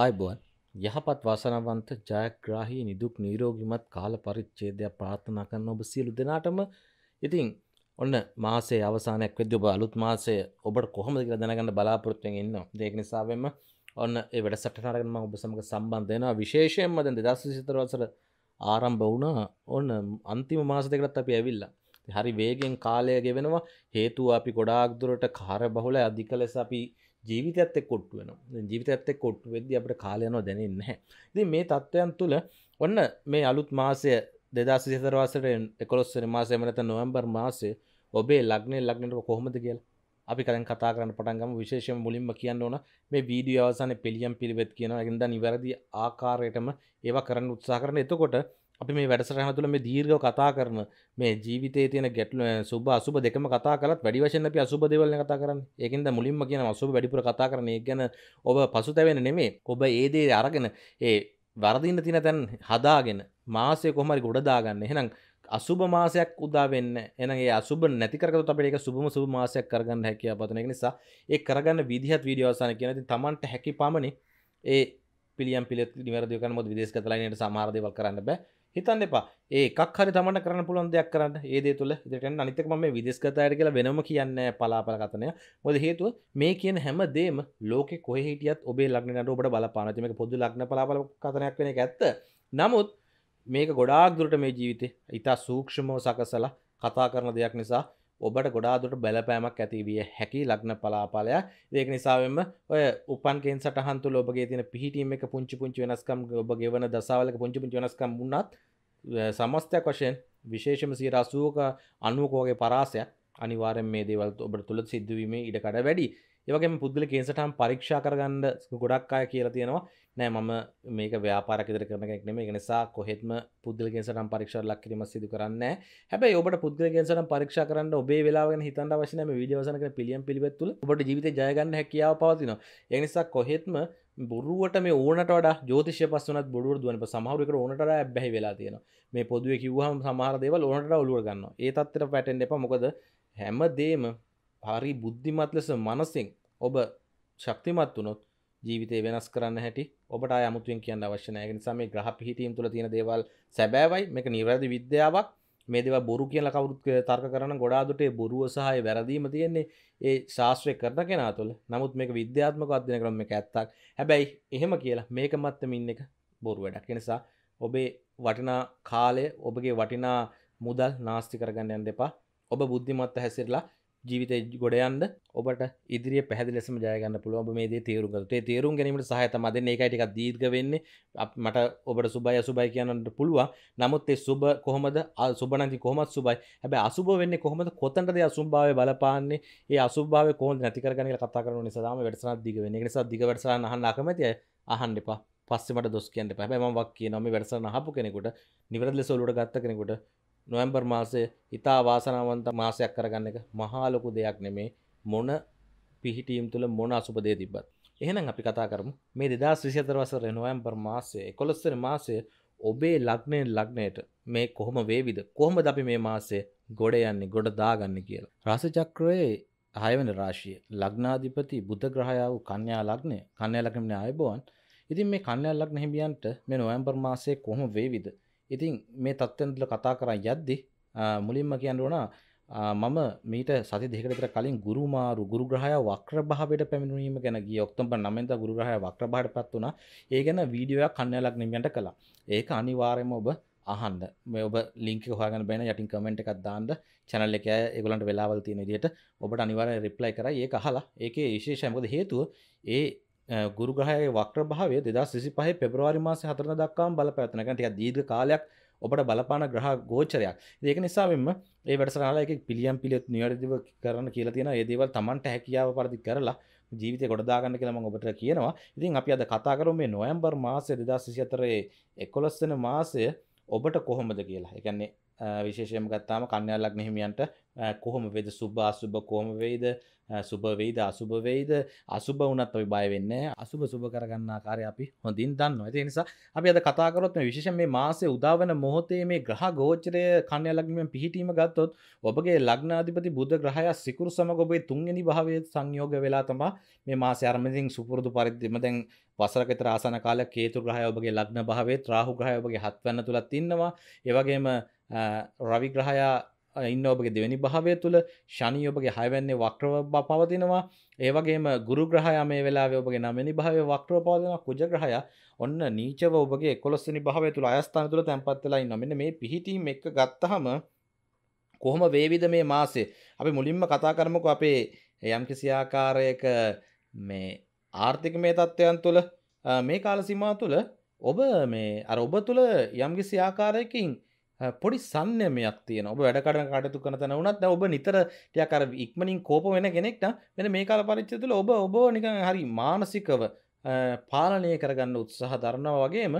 ආයිබුවන් යහපත් වාසනවන්ත ජයග්‍රාහී නිදුක් නීරෝගිමත් කාල පරිච්චේදයක් ප්‍රාථනා කරන්න ඔබ සියලු දෙනාටම ඉතින් ඔන්න මාසේ අවසානයක් වෙද ඔබ අලුත් මාසය ඔබට කොහොම දෙක දැනගන්න බලාපොරත්තුවෙන් ඉන්න දෙක නිසාවෙන්ම ඔන්න වැඩ සටනාරගම ඔබ සමඟ සම්බන්ධයනවා විශේෂයෙන්ම දැන් දෙදස් සිතරවසර ආරම්භ වුණ ඔන්න අන්තිම මාස දෙකටත් අපි ඇවිල්ලා හරි වේගෙන් කාලය ගෙවෙනවා හේතුව අපි ගොඩාක් දුරට කාර බහුල අධික ලෙස අපි ජීවිතත් කොට්ටු වෙන ජීවිතත් කොට්ටු වෙද අපට කාලයනෝ දැනන්න හැ ති මේ තත්ත්වයන් තුළ ඔන්න මේ අලුත් මාසය දෙදා සිතරවාසට එකොස්සර මාසය මනත නොවම්බර් මාසේ ඔබේ ලක්නේ ලක්නට කොහොමද කියලා අපි කලින් කතා කරන්න පටන්ගම විශේෂම මුලින්ම කියන්න ඕන මේ වීඩිය අවසාන පිළියම් පිළිවෙත් කියන ඇද නිවැරදි ආකාරයටම ඒවා කරන්න උත්සා කරන එතකොට අපි මේ වැඩසරහන තුළ මේ දීර්ඝව කතා කරන මේ ජීවිතයේ තියෙන ගැටලු සුබ අසුබ දෙකම කතා කළත් වැඩි වශයෙන් අපි අසුබ දේවල් ගැන කතා කරන්නේ. ඒකෙන්ද මුලින්ම කියනවා අසුබ වැඩිපුර කතා කරන එක ගැන ඔබ පසුතැවෙන්නේ නෙමෙයි. ඔබ ඒ දේ අරගෙන ඒ වරදින්න තියෙන තැන් හදාගෙන මාසය කොහොම හරි ගොඩ දාගන්න. එහෙනම් අසුබ මාසයක් උදා වෙන්න එහෙනම් ඒ අසුබ නැති කරගත්තොත් අපිට ඒක සුබම සුබ මාසයක් කරගන්න හැකියාව පතන එක නිසා ඒ කරගන්න විදිහත් වීඩියෝ අවසන් කියන ඉතින් Tamanට හැකි පමණි ඒ පිළියම් පිළිත් නිවැරදිව කරන මොකද විදේශගත ලයිනේට සමහර දේවල් කරන්න බෑ හිතන්න එපා ඒකක් හරි තමට කරන පුළන් දෙයක් කරන්න ඒදේ තුළ දෙටන අනිතක ම විදෙස්කතායට කියලා වෙනම කියන්න පලාපල කතනය මොද හේතුව මේ කියන හැම දේම ලෝක කොහහිටියත් ඔබේ ලක්නට ඔබට බලපානතිමක පොදු ලක්න පලාපල කතනයක් වෙන ඇත්ත නමුත් මේක ගොඩාක් දුරට මේ ජීවිතය ඉතා සූක්ෂමෝ සකසලා කතා කරන දෙයක් නිසා ඔබට ගොඩාදුට බැලපෑමක් ඇතිවිය හැකි ලග්න පලාපාලයක් දෙක නිසාවෙන්ම ඔය උපන්කෙන් සටහන්තු ඔබගේ තින පිහිටීම එක පුංචි පුංචි වෙනස්කම් ඔබ ගෙවන දසාවලක පුංචි පුංචි වෙනස්කම් වුණත් සමස්තයක් වශයෙන් විශේෂම සීර අසූක අනුවකෝගේ පරාසයක් අනිවාරෙන් මේ දේවල් ඔබට තුළ සිද්ධවීම ඉඩකඩ වැඩි ඒවගේ පුද්ගල කේසටම් පරීක්ෂා කරගන්න ගොඩක් අය කියලා තියෙනවා නෑ මම මේක ව්‍යාපාරකෙදර කරන කෙනෙක් නෙමෙයි ඒක නිසා කොහෙත්ම පුද්ගලිකයෙන් සටන් පරීක්ෂා ලක් කිරීම සිදු කරන්නේ හැබැයි ඔබට පුද්ගලිකයෙන් සටන් පරීක්ෂා කරන්න ඔබේ වෙලාව ගැන හිතන්න අවශ්‍ය නැහැ මේ වීඩියෝ අවසන් කරන පිළියම් පිළිවෙත් තුල ඔබට ජීවිතේ ජය ගන්න හැකියාව පවතිනවා ඒ නිසා කොහෙත්ම බොරුවට මේ ඕනට වඩා ජෝතිෂය පස්සනත් බොරුවර දුවන සමහරකට ඕනට බැහි වෙලා තියෙන මේ පොදුව කිව්හම සමහර දේවල් ඕනට ඔලුව ගන්න ඒ තත්තර පැටෙන් එප මොකද හැම දේම හරි බුද්ධිමත් ලෙස මනසින් ඔබ ශක්තිමත් වනොත් ජීවිතය වෙනස් කරන්න හැටි ඔබට අමුතුෙන් කියන්න අවශ්‍යනයක නිසා මේ ග්‍රහ පිහිටීම් තුළ තියෙන දේවල් සැබෑවයි මේක නිවැරදි විද්‍යාවක් මේ දෙව බොරු කියල කවුරුත් තර්ක කරන ගොඩාදුටේ බොරුව සහය වැරදීම තියෙන්නේ ඒ ශාස්ත්‍රය කරන කෙනා තුළ නමුත් මේක විද්‍යාත්මක අධ්‍යන කරම එක ඇත්තක් හැබැයි එහෙම කියලා මේක මත්තමින් එක බොරු වැඩක් නිසා ඔබේ වටිනා කාලය ඔබගේ වටිනා මුදල් නාස්ති කරගන්න යන්න දෙපා ඔබ බුද්ධිමත්ත හැසිරලා ජීවිත ගොඩයන්ද ඔබට ඉදිරිය පැදිලෙසම ජයගන්න පුළුවන්බ මේ තේරුගතේ තේරුම් ගැනීමට සහතමද ඒකයිටික දීර්ග වෙන්නේ මට ඔබට සුබයි අසුබයි කියන්නට පුළුවන් නමුත් ඒ සුබ කොහොමද සුබනති කොමත් සුබයි හැබ අසුබ වෙන්න කොහොමද කොතන්ටද අසුම්භාව බලපාන්නේ ඒ අසුභාව කොහ නැතිකරගන කතා කරන නිසාම වැඩසන දිග වෙන නිසා දිග වැඩසන අහන්න අකමතිය අහන්න එපා පස්සෙමට දොස් කියන්න පැබැමක් කිය නොම වැඩසන හපු කෙනෙකුට නිවරදල සොලුට ගත්ත කෙනෙකුට නොවම්බර් මාසය ඉතා වාසනාවන්ත මාසයක් කරගන්න එක මහාලොකු දෙයක් නෙමේ මොන පිහිටීම් තුළ මොන අසුපදේ තිබත් එහෙනම් අපි කතා කරමු මේ දෙදස් විසිතර වසර නොවම්බර් මාසය එකොළොස්සර මාසය ඔබේ ලක්නයෙන් ලක්නයට මේ කොහොම වේවිද කොහොම අපි මේ මාසේ ගොඩ යන්නේ ගොඩ දාගන්න කියලා රසචක්‍රයේ හයවන රාශිය ලග්නාධිපති බුද්ධ ග්‍රහයා වූ කන්‍යා ලග්නය කන්‍යා ලග්නය අයබෝවන් ඉතින් මේ කන්‍යා ලග්න හිමියන්ට මේ නොවැම්බර් මාසයේ කොහොම වේවිද ඉතින් මේ තත්ත්වෙන්දල කතා කරන්න යද්දි මුලින්ම කියන්න ඕන මම මීට සති දෙකකට කලින් ගුරුමාරු ගුරුග්‍රහය වක්‍රභාවයට පැමිණීම ගැන ගිය ඔක්තෝබර් 9 ගුරුග්‍රහය වක්‍රභාවයට පත් වුණා. ඒ ගැන වීඩියෝයක් කන්නයලක් නිමෙන්ට කළා. ඒක අනිවාර්යයෙන්ම ඔබ අහන්න. මේ ඔබ link එක හොයාගෙන බෑන යටින් comment එකක් දාන්න channel එකේ ඒගොල්ලන්ට වෙලාවල් තියෙන විදිහට ඔබට අනිවාර්යයෙන් reply කරයි. ඒක අහලා. ඒකේ විශේෂයි මොකද හේතුව ඒ ගුරුගහය වක්්‍ර භාවය දෙදා සිසි පහ පෙබ්‍රවාරි මාස හතරන දක්කාම් බල පැත්නකට දීර්ග කාලයක් ඔබට බලපාන ග්‍රහ ගෝචරයක් ඒක නිසාම ඒ වැඩසරලාක පිළියම් පිළිත් නිවැරදිව කරන්න කියලා තියෙන ඒදේවල් තමන්ට හැකියාව පරදි කරලා ජීවිත ගොඩදාගන්න කියලම ඔබට කියනවා ඉතින් අපි අද කතාකරු මේ නොයම්බර් මාසය දෙදා සිසිතරයේ එකොලස්සන මාසය ඔබට කොහොමද කියලා එකන්නේ විශේෂයම ගත්තාම කන්‍යල්ලක් නහිමියන්ට කොහොම වෙද සුභ අසුභ කොහොම වෙයිද සුභවෙයිද අසුභවෙයිද අසුභ වනත් ඔයි බයවෙන්න අසුභ සුභ කරගන්න කාරය අපි හොඳින් දන්න ඇති නිසා අපි අද කතාකරොත් විශෂ මේ මාසේ උදාවන මොහොතේ මේ ග්‍රහ ගෝචරය කණ්‍ය ලක්මෙන් පිහිටීම ගත්තොත් ඔබගේ ලග්නාධිපති බුද්ධ ග්‍රහය සිකුරු සමග ඔබේ තුන්ගනි භාවය සංයෝග වෙලා තමා මේ මාස අරමසින් සුපුරදු පරිද්දිම දැන් වසරකත රාසන කාල කේතු ග්‍රහය ඔබගේ ලග්න භාවේ රාහු ග්‍රහය ඔබගේ හත්වන්න තුළත් ඉන්නවා ඒවගේම රවිග්‍රහයා ඉන්න ඔබගේ දෙවැනි භාවය තුළ ශනී ඔබගේ හයවැන්නේ වක්‍රව පවතිනවා ඒවගේම ගුරු ග්‍රහය මේ වෙලා ඔබගේ නමනි භාවය වක්‍රව පවතින කුජග්‍රහය ඔන්න නීචව ඔබගේ කොලස්සනි භාවය තුළ අයස්ථාන තුළ තැන්පත්වෙලායි නමෙන මේ පිහිටීම එක ගත්තහම කොහොම වේවිද මේ මාසේ අපි මුලින්ම කතා කරමක අපේ යම් කිසිආකාරයක මේ ආර්ථික මේ තත්ත්වයන් තුළ මේ කාල සිමා තුළ ඔබ මේ අර ඔබ තුළ යම්කිසි ආකාරයකින් පොඩි සන්නමයක් තියන ඔබ වැඩකට කටතු කන තන වනත් ඔබ නිතර යකර ඉක්මනින් කෝප වෙන කෙනෙක්ට වෙන මේ කාල පරිච්චතුල ඔබ ඔබ නික හරි මානසිකව පාලනය කරගන්න උත්සාහ දරනවා වගේම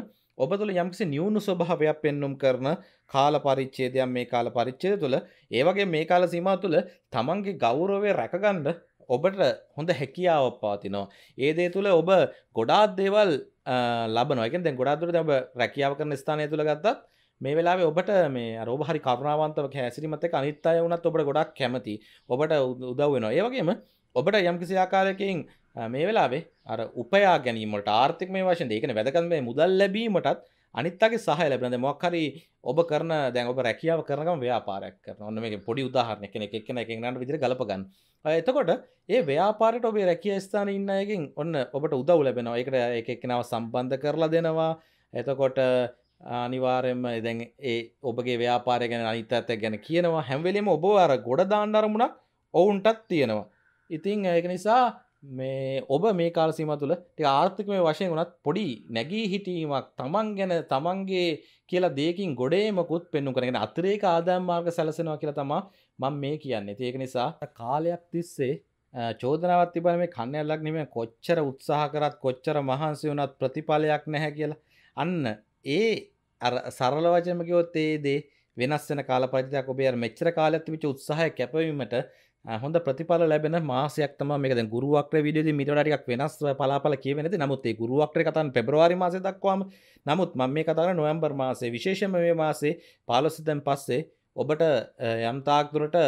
ඔබ තුළ යම්කිසි නිියුණු ස්වභාවයක් පෙන්නුම් කරන කාල පරිච්චේදයක් මේ කාල පරිච්චය තුළ ඒවගේ මේ කාල සීම තුළ තමන්ගේ ගෞරවය රැකගණ්ඩ ඔබට හොඳ හැකියාව පාතිනවා. ඒදේ තුළ ඔබ ගොඩාත් දේවල් ලබනොයක දැ ගොඩාදුර ඔබ රැකියාව කරන ස්ථානය තුළ ගත්තත් මේ වෙලාවේ ඔබට මේ අරෝභ හරි කරුණාවන්තව කැසිරිමත් එක අනිත් අය වුණත් ඔබට ගොඩක් කැමති ඔබට උදව් වෙනවා. ඒ වගේම ඔබට යම්කිසි ආකාරයකින් මේ වෙලාවේ අර උපයා ගැනීමට ආර්ථික මේ වශයෙන් ඒකනේ වැදගත් මේ මුදල් ලැබීමටත් අනිත් අයගේ සහාය ලැබෙනවා. දැන් මොකක් හරි ඔබ කරන දැන් ඔබ රැකියාව කරන ගමන් ව්‍යාපාරයක් කරනවා. ඔන්න මේකේ පොඩි උදාහරණයක් කෙනෙක් එක්කෙනා එකෙන් නන්න විදිහට ගලප ගන්න. එතකොට ඒ ව්‍යාපාරයට ඔබේ රැකිය ස්ථාන ඉන්න අයකින් ඔන්න ඔබට උදව් ලැබෙනවා ඒකට එක එක්කෙනාව සම්බන්ධ කරලා දෙනවා එතකොට අනිවාරයෙන්ම එදැන් ඒ ඔබගේ ව්‍යාපාරය ගැන අනිත ඇත ගැන කියනවා හැම්වෙලීම ඔබ අර ගොඩ දාන්නරමුණක් ඔවුන්ටත් තියෙනවා. ඉතිං ඒක නිසා මේ ඔබ මේ කාලසීම තුළ ආර්ථිකමය වශයෙන් වනත් පොඩි නැගී හිටීමක් තමන් ගැන තමන්ගේ කියලා දෙකින් ගොඩේමකුත් පෙන්නු කරගෙන අතරේක ආදාම් මාර්ග සැලසෙනවා කියලා තමා මං මේ කියන්නේ ඒක නිසා කාලයක් තිස්සේ චෝදනාවත් තිබන මේ කන්නල්ලක් නෙම කොච්චර උත්සාහ කරත් කොච්චර මහන්සි වුණත් ප්‍රතිඵලයක් නැහැ කියලා අන්න ඒ සරල වචනමකයොත් ඒදේ වෙනස් වෙන කාල පරිදියක් ඔබේ මෙච්චර කාලයක් තිබිච්ච උත්සාහය කැපවීමට හොඳ ප්‍රතිඵල ලැබෙන මාසයක් තමයි මේක දැන් ගුරුවක්ර වීඩියෝදී මීට වඩා ටිකක් වෙනස් පලාපල කියවෙන්නේ නැති නමුත් ඒ ගුරුවක්ර කතාන් පෙබරවාරි මාසේ දක්වාම නමුත් මම මේ කතා කරන්නේ නොවැම්බර් මාසේ විශේෂයෙන්ම මේ මාසේ 15 දැන් පස්සේ ඔබට යම් තාක් දුරට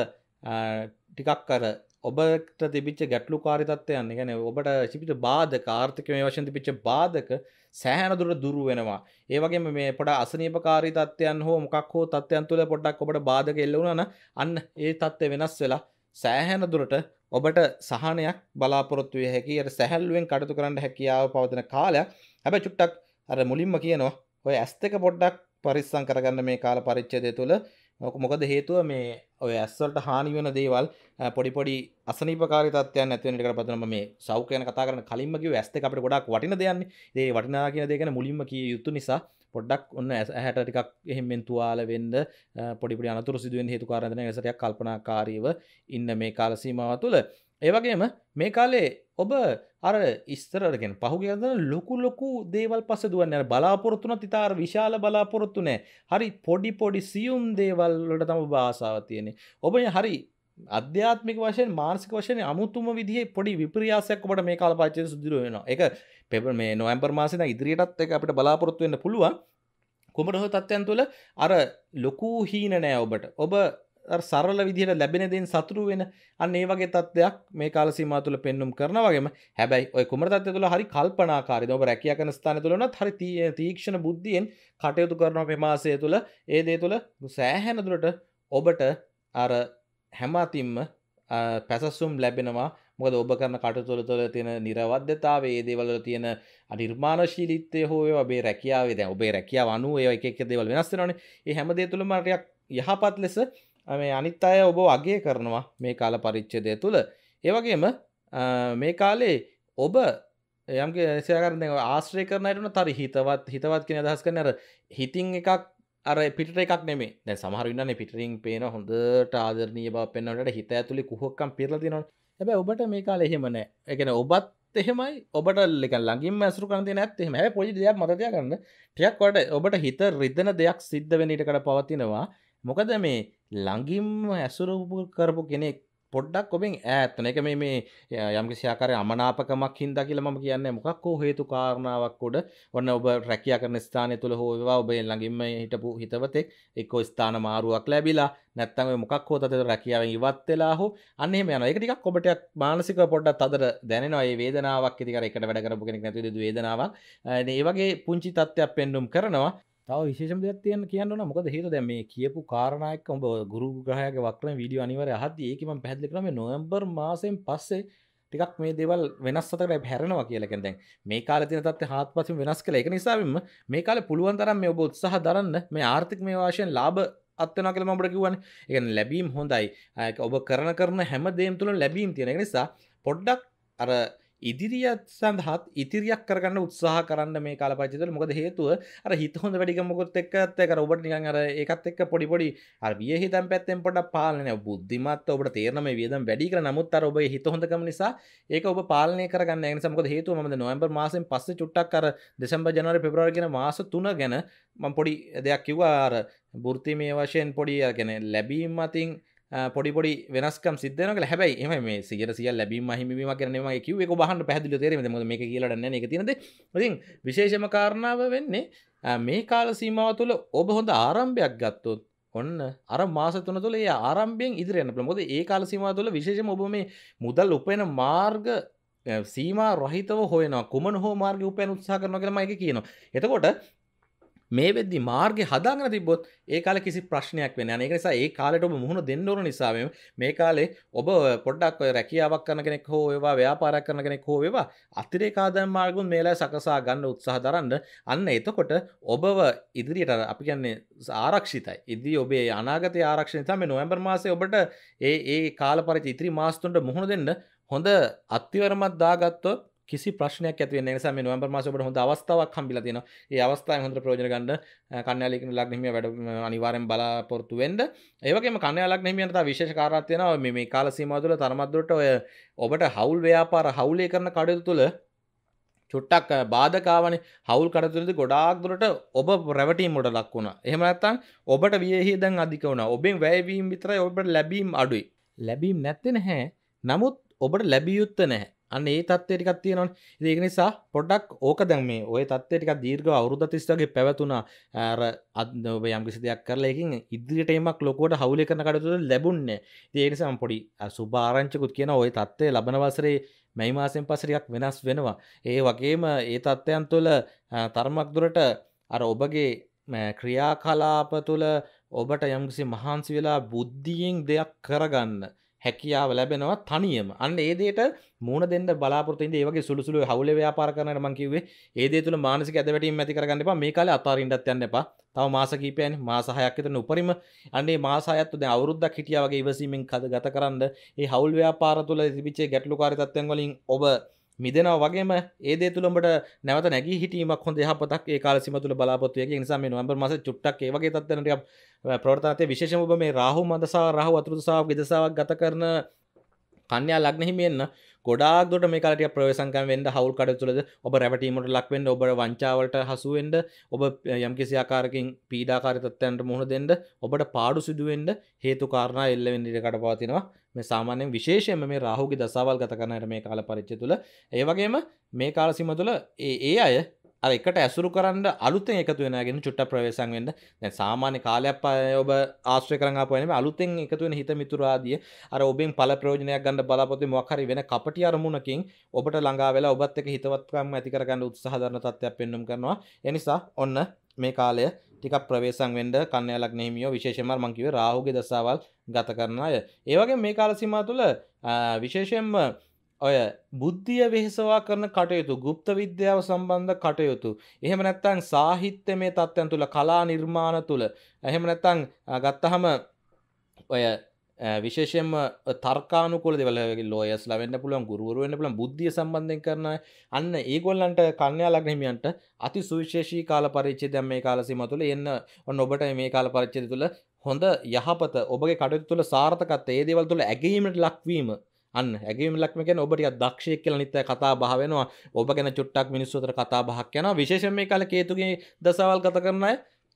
ටිකක් අර ඔබට තිබිච්ච ගැටලු කාරිතත්වයන්න ගැන ඔබට සිිට බාධක ආර්ථික මේ වශයෙන් තිපිච්ච බාධක සෑහනදුර දුරු වෙනවා ඒවගේ මේ පොට අසනීපකාරි තත්වයන් හෝ මොකක් හෝ තත්වයන් තුළ පොඩක් ඔබට බාධක එල්ලවුණන අන්න ඒ තත්ත්ව වෙනස් වෙලා සෑහැන දුරට ඔබට සහනයක් බලාපොරොත්තුවය හැකියට සැහැල්ුවෙන් කටතු කරන්න හැකියාව පවතන කාලයක් හැබ චුට්ටක් අර මුලින්ම කියනවා ඔය ඇස්තක පොඩ්ඩක් පරිස්සං කරගන්න මේ කාල පරිච්චදය තුළ මොකද හේතුව මේ ඔය ඇස්වලට හානි වෙන දේවල් පොඩි පොඩි අසනීපකාරී තත්ත්වයන් ඇති වෙන එකට පදනම මේ සෞඛ්‍ය ගැන කතා කරන කලින්ම කිව්ව ඇස් දෙක අපිට ගොඩක් වටින දෙයක්නේ. ඒ වටිනා කියන දේ ගැන මුලින්ම කිය යුතු නිසා පොඩ්ඩක් ඔන්න ඇහැට ටිකක් එහෙම මෙන් තුවාල වෙන්න පොඩි පොඩි අනතුරු සිදු වෙන්න හේතු කාරණා දෙන ඒසටයක් කල්පනාකාරීව ඉන්න මේ කාල සීමාව තුළ ඒවගේම මේ කාලේ ඔබ අර ඉස්තරගෙන පහුගේද ලොකු ලොකු දේවල් පස දුවන්න බලාපොරත්තුන තිතාර විශාල බලාපොරොත්තුනෑ හරි පොඩි පොඩි සියුම් දේවල්ලට තම භාසාාව තියනෙ ඔබ හරි අධ්‍යාත්මික වශයෙන් මාර්සික වශයෙන් අමුතුම විදිහ පොඩි විප්‍රියාසයක් ඔබට මේ කාල පාචය සුදුරුවෙනවා එක පෙබ මේ නොවම්බර් මාසින ඉදිරියටත් එක අපිට බලාපොරොත්තුවෙන්න පුළුවන් කුමටහ තත්ත්යන් තුළ අර ලොකු හීන නෑ ඔබට ඔබ සරල විදිහට ලැබෙනදෙන් සතුරු වෙන අන්න ඒ වගේ තත්ත්වයක් මේ කාල සීමා තුළ පෙන්눔 කරනවා වගේම හැබැයි ඔය කුමර තත්ත්වය තුළ හරි කල්පනාකාරීද ඔබ රැකියා කරන ස්ථානය තුළ උනත් හරි තීක්ෂණ බුද්ධියෙන් කටයුතු කරනවා මේ මාසය තුළ ඒ දේ තුළ සෑහෙන දුරට ඔබට අර හැමතිම්ම පැසසුම් ලැබෙනවා මොකද ඔබ කරන කටතුළ තුළ තියෙන නිරවද්‍යතාව ඒ දේවල තියෙන අනිර්මාණශීලිත්තය හෝ ඔබේ රැකියාවේ දැ ඔබේ රැකියාව අනුව ඒ එක දෙවල් වෙනස්සෙනනේ ඒ හැමදේ තුළ මරයක් යහපත් ලෙස මේ අනිත් අය ඔබ වගේ කරනවා මේ කාල පරිච්චදය තුළ ඒවගේම මේ කාලේ ඔබ යම් සයකරන ආශ්‍රය කරනයටන තරි හිතවත් හිතවත් කියෙන අදහස් කරනර හිතින් එකක් අර පිට එකක් නෙමේ දැ සහරන්න පිටරින් පේන හොඳට ආදරනීය බව පෙන්න්නට හිත ඇතුළි කුහොක්කම් පිරලතිනවා ඇැබ ඔබට මේ කාල එහෙමනෑ එකන ඔබත් එහෙමයි ඔබට ලක ලඟින් ඇසරු කරන්ති නැත්තෙම පොජි දෙයක් මතය කරන්න ටියක්වට ඔබට හිත රිදන දෙයක් සිද්ධ වෙනට කට පවතිනවා මොකද මේ ළඟින්ම ඇසුරපු කරපු කෙනෙක් පොඩ්ඩක් ඔබෙන් ඇත්තන එක මේ මේ යම්කිසියාකාරය අමනාපකමක් හින්දා කියලා මම කියන්නේ මොකක් හෝ හේතු කාරණාවක් උඩ ඔන්න ඔබ රැකියා කරන ස්ථානය තුළ හෝ වේවා ඔබේ ළඟින්ම හිටපු හිතවතෙක් එක්කෝ ස්ථාන මාරුවක් ලැබිලා නැත්තම් ඔය මොකක් හෝ තද රැකියාවෙන් ඉවත් වෙලා හෝ අන්න එහෙම යනවා. ඒක ටිකක් ඔබට මානසිකව පොඩ්ඩක් අතර දැනෙනවා. මේ වේදනාවක් ඉතින් අර එකට වැඩ කරපු කෙනෙක් නැතුව දුවේදනාවක්. ඒ වගේ පුංචි තත්ත්වයක් පෙන්눔 කරනවා. තව විශේෂම දෙයක් තියෙන කියන්න ඕන මොකද හේතුව දැන් මේ කියපු කාරණා එක්ක ඔබ ගුරු ග්‍රහයාගේ වක්‍රම වීඩියෝ අනිවාර්යයෙන් අහද්දී ඒකේ මම පැහැදිලි කරා මේ නොවැම්බර් මාසයෙන් පස්සේ ටිකක් මේ දේවල් වෙනස් අතකට හැරෙනවා කියලා කියන්නේ දැන් මේ කාලේ තියෙන තත්ත්වය හාත්පසින් වෙනස් කළා ඒක නිසාවෙන්ම මේ කාලේ පුළුවන් තරම් මේ ඔබ උත්සාහ දරන්න මේ ආර්ථික මේ වශයෙන් ලාභ අත් වෙනවා කියලා මම ඔබට කිව්වනේ ඒ කියන්නේ ලැබීම් හොඳයි ඔබ කරන කරන හැම දෙයක් තුළ ලැබීම් තියෙන නිසා පොඩ්ඩක් අර ඉදිරිියත් සඳහත් ඉතිරියක් කරගන්න උත්සාහ කරන්න මේ කාලපචිතල මොකද හේතුව අර හිතහොඳ වැඩික මොකොත් එක්කත් එක ඔබට නිගන් අර එකත් එක් පොඩිපොඩි අර විය හිතම් පැත්තෙන් පොට පාලනය බුද්ධිමත් ඔබට තේරනම වියදම් වැඩික නමුත් අර ඔබ හිතහොඳකම නිසා ඒක ඔබ පාලනය කරගන්න නිසමක හේතුව මද නොවම්බර් මාසෙන් පස්ස චුට්ටක් කර දෙසම්බ ජනර පෙබරගෙන මාස තුන ගැන මම් පොඩි දෙයක් කිව්වා අර බෘතිමය වශයෙන් පොඩි ගැන ලැබීම් අතින් පොඩිපොඩි වෙනස්කම් සිදන කළ හැයි එම මේ සිය සිය ලැබීම හිමීම කරනම කිව එක බහන්න පැදිල තේර ම මේ කියලන්න එක තිනද ඉතින් විශේෂම කාරණාව වෙන්නේ මේ කාල සීමාව තුළ ඔබ හොඳ ආරම්භයක් ගත්තොත් ඔන්න අර මාසතුන තුළ ඒ ආරම්භයෙන් ඉදිරයන්න ප්‍රමොද ඒ කාල සීමාව තුළ විශේෂම ඔබ මේ මුදල් උපයන මාර්ග සීම රහිතව හොයන කුමන හෝ මාර්ග උපයන උත්සා කරන කරම එක කියනවා එතකොට මේ වෙද්දි මාර්ගය හදාගෙන තිබොත් ඒ කාලේ කිසි ප්‍රශ්නයක් වෙන්නේ නැහැ. ඒක නිසා ඒ කාලේට ඔබ මුහුණ දෙන්න ඕන නිසා මේ කාලේ ඔබ පොඩ්ඩක් ඔය රැකියාවක් කරන කෙනෙක් හෝ වේවා ව්‍යාපාරයක් කරන කෙනෙක් හෝ වේවා අතිරේක ආදායම් මාර්ගුන් මේලා සකසා ගන්න උත්සාහ දරන්න. අන්න එතකොට ඔබව ඉදිරියට අපි කියන්නේ ආරක්ෂිතයි. ඉදිරි ඔබේ අනාගතයේ ආරක්ෂණය තමයි නොවැම්බර් මාසයේ ඔබට ඒ ඒ කාල පරිදි ඉතිරි මාස තුනට මුහුණ දෙන්න හොඳ අත්තිවරමක් දාගත්තොත් කිසි ප්‍රශ්නයක් ඇති වෙන්නේ නැහැ. ඒ නිසා මේ නොවැම්බර් මාසෙ ඔබට හොඳ අවස්ථාවක් හම්බිලා තියෙනවා. ඒ අවස්ථාවෙන් හොඳට ප්‍රයෝජන ගන්න කන්‍යා ලග්න හිමියා වැඩ අනිවාර්යෙන් බලාපොරොත්තු වෙන්න. ඒ වගේම කන්‍යා ලග්න හිමියන්ට තව විශේෂ කාරණාවක් තියෙනවා. මේ මේ කාල සීමාව තුළ තරමක් දුරට ඔය ඔබට හවුල් ව්‍යාපාර හවුලේ කරන කඩයුතු තුළ චුට්ටක් බාධකාවන හවුල් කරතුරද ගොඩාක් දුරට ඔබ රැවටීමට ලක් වුණ එහම ඇත්තන් ඔබට වියහිදන් අධික වුණ ඔබෙන් වැෑවීම් විතරයි ඔබට ලැබීම් අඩුයි ලැබීම් නැත්තෙන හැ නමුත් ඔබට ලැබියයුත්ත නැහැ අන්න ඒ තත්වය ටිකක් තියෙනවනේ ඒක නිසා පොඩ්ඩක් ඕක දැන් මේ ওই තත්ත්වය ටිකක් දීර්ඝව අවුරුදු 30 වගේ පැවතුණා අර ඔබ යම් කිසි දෙයක් කරලා ඒකෙන් ඉදිරියට එීමක් ලොකුවට හවුල කරන කටයුතු ලැබුණේ ඉතින් ඒ නිසා මම පොඩි සුභ ආරංචිකුත් කියන ওই තත්ත්වය ලබන වසරේ මැයි මාසෙන් පස්සරියක් වෙනස් වෙනවා ඒ වගේම ඒ තත්ත්වයන් තුළ තර්මක් දුරට අර ඔබගේ ක්‍රියා කලාප තුළ ඔබට යම්කිසි මහන්සි වෙලා බුද්ධියෙන් දෙයක් කරගන්න හැකියාව ලැබෙනවා තනියම අන්න ඒදේට මූුණ දෙන්න බලාපොරතින් ඒවගේ සුළුසුළු හවුල ව්‍යාපාර කරන මංකිවේ ඒදේ තුළ මානසික ඇදවැටීම ඇති කරගන්න එපා මේ කාලේ අතාරින්ටත් යන්න එපා තව මාසකීපයන් මාසහයක් එතන උපරිම අන්නේ මාසහයත් දැන් අවුරුද්දක් හිටියා වගේ ඉවසීමෙන් ගත කරන්න ඒ හවුල් ව්‍යාපාර තුළ තිබිච්ච ගැටලුකාරී තත්ත්වයන් වලින් ඔබ මිදෙනව වගේම ඒදේ තුළඹට නැවත නැගී හිටීමක් හොඳ යහපතක් ඒ කාල සිම තුළ බලාපොරොත්තු නිසා මේ නොවැම්බර් මාසේ චුට්ටක් ඒ වගේ තත්ත්වයකට ප්‍රවර්තනාතේ විශේෂම ඔබ මේ රාහු මදසා රාහු අතුරුදු සහ විදසාවක් ගත කරන කන්‍යා ලග්න හිමියෙන්න ගොඩාක්දොට මේ කලට ප්‍රවේසංකම් වෙන්ඩ හවල් කඩ තුළද ඔබ රැවටීමට ලක්වෙන්ඩ ඔබ වංචාවලට හසුවෙන්ඩ ඔබ යම්කිසි ආකාරකින් පීඩාකාරිතත්වයන්ට මුහුණ දෙන්න ඔබට පාඩු සිදුවෙන්ඩ හේතු කාරණා එල්ලවෙන්ඩිට කටපාතිනවා මේ සාමාන්‍යෙන් විශේෂයම මේ රාහුගේ දසවල් ගත කරනයට මේ කාල පරිච්ච තුළ ඒවගේම මේ කාලසිම තුළ ඒ අය අර එකට ඇසුරු කරන්න අලුතෙන් එකතු වෙනගෙන චුට්ට ප්‍රවේශම් වෙන්න දැන් සාමාන්‍ය කාලයක් ඔබ ආශ්‍රය කරන් ආපුවා නෙමෙයි අලුතෙන් එකතු වෙන හිත මිතුරාදිය අර ඔබෙන් ඵල ප්‍රයෝජනයක් ගන්න බලාපොරොත්තු මොකක් හරි වෙන කපටි අරමුණකින් ඔබට ළඟා වෙලා ඔබත් එක්ක හිතවත්කම් ඇති කරගන්න උත්සාහ දරන තත්ත්වයක් පෙන්වම් කරනවා ඒ නිසා ඔන්න මේ කාලය ටිකක් ප්‍රවේශම් වෙන්න කන්‍යාලක් නෙහිමියෝ විශේෂයෙන්ම මම කිව්වේ රාහුගේ දසාවල් ගත කරන අය. ඒ වගේම මේ කාල සීමාව තුළ විශේෂයෙන්ම ඔය බුද්ධිය වෙහෙසවා කරන කටයුතු ගුප්ත විද්‍යාව සම්බන්ධ කටයුතු. එහෙම නැත්තං සාහිත්‍ය මේ තත්ත්යන් තුළ කලා නිර්මාණ තුළ. එහෙම නැත්තං ගත්තහම ඔය විශේෂෙන්ම තර්කානුකොල දෙවලගේ ලෝයස් ලවෙන්න පුළුවන් ගුරුවරුවන්න පුළන් බුද්ධිය සම්බන්ධය කරන අන්න ඒගොල්ලන්ට කන්‍යා ලග්නහිමියන්ට අති සුවිශේෂී කාල පරිච්චේ දැම් මේ කාලසිම තුළ එන්න ඔන්න ඔබට මේ කාල පරිච්චේ තුළ හොඳ යහපත ඔබගේ කටයුතු තුළ සාර්ථකත් ඒ දේවල් තුළ ඇගීමට ලක්වීම අන්න ඇගේම ලක්ම ගැන ඔබට දක්ෂය කියල නිත කතා භාවෙනවා ඔබ ගැන චුට්ටක් මිනිස්සුතර කතා බහක් යන විශේෂ මේ කාල කේතුගේ දසවල් කත කරන්නයි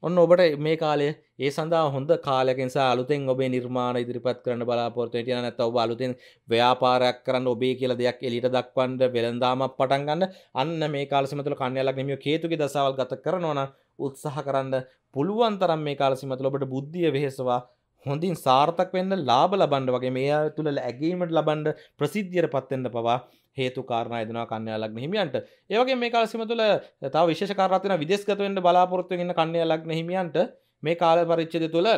ඔන්න ඔබට මේ කාලය ඒ සඳහා හොඳ කාලයකෙන්සා අලුතෙන් ඔබේ නිර්මාණ ඉදිරිපත් කරන්න බලාපොරතුට යන නැත ඔබ අලුතෙන් ව්‍යාපාරයක් කරන්න ඔබේ කියල දෙයක් එලිට දක්වන්ඩ වෙළඳදාමක් පටන්ගන්න අන්න මේ කාලසිමතුල කන්නයලක් නෙමිය කේතුගේ දසවල් ගත කරනවන උත්සාහ කරන්න පුළුවන් තරම් මේ කාලසිමතුල ඔබට බුද්ධිය වෙහෙසවා හොඳින් සාර්ථක වෙන්න ලාබ ලබන්ඩ වගේ මේ තුළ ඇගීමට ලබන්ඩ ප්‍රසිද්ධියර පත්වෙන්න පවා හේතු කාරණ යදන කන්නයාලක් හිමියන්ට ඒවගේ මේ කාසිම තුළ තව විශෂකාරතින විදෙස්ගතවෙන්න බලාපොරත්තුවන්න කන්නයාලක් හිමියන්ට මේ කාල පරිච්චද තුළ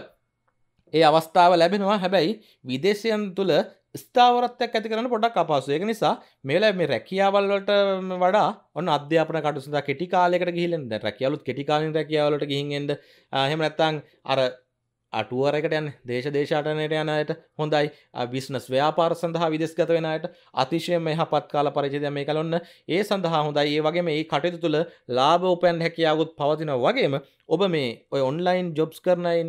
ඒ අවස්ථාව ලැබෙනවා හැබැයි විදේශයන් තුළ ස්ථාවරත්යක් ඇති කරන පොඩක් අපාසු ඒක නිසා මේලා මේ රැකියාවල්ලට වඩා ඔන්න අධ්‍යාපන කටුසඳ කෙටි කාලයකට ගිහිල්ලා දැන් රැකියාවලුත් කෙටි කාලෙන් රැකියාවලට ගිහින් එන්න එහෙම නැත්නම් අර අටුවර එකට යන්න දේශ දේශාටනයට යනයට හොඳයි බිස්නස් ව්‍යාපාර සඳහා විදෙස්ගත වෙනයට අතිශය මෙහ පත්කාල පරිචිදය මේ කලොන්න ඒ සඳහා හොඳයි ඒ වගේ මේ කටයුතු තුළ ලාභ උපයන් හැකියාවුත් පවතින වගේම ඔබ මේ ඔය ඔන්ලයින් ජොබ්ස් කරනයින්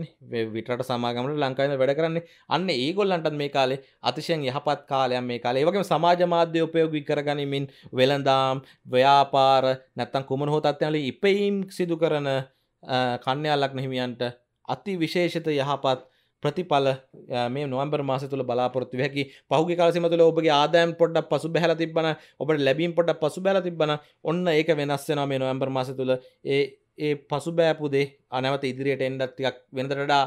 විටට සමාගමට ලංකායින වැඩ කරන්නේ අන්න ඒ ගොල්ලන්ටත් මේ කාලේ අතිශයෙන් යහපත් කාලයක් මේ කාලේ වගේ සමාජ මාධ්‍ය උපයෝගී කරගනිමින් වෙළඳාම් ව්‍යාපාර නැත්තම් කුමන හෝ තත්ත්වයන් වල ඉපෙයිම් සිදු කරන කන්‍යා ලග්න හිමියන්ට අති විශේෂත යහපත් ප්‍රතිඵල මේ නොම්බර් මාස තුළ බලාපොරත්තු හැකි පහුගේ කාලසිම තුළ ඔබගේ ආදායම් පොඩ්ඩක් පසු බැහල තිබන ඔබට ලැබීම් පොඩ්ඩක් පසු බැල තිබන ඔන්න ඒක වෙනස් වෙනවා මේ නොම්බර් මාස තුළ ඒ ඒ පසුබෑපුදේ අනවත ඉදිරියට එන්ඩත් තියක් වෙනදරඩා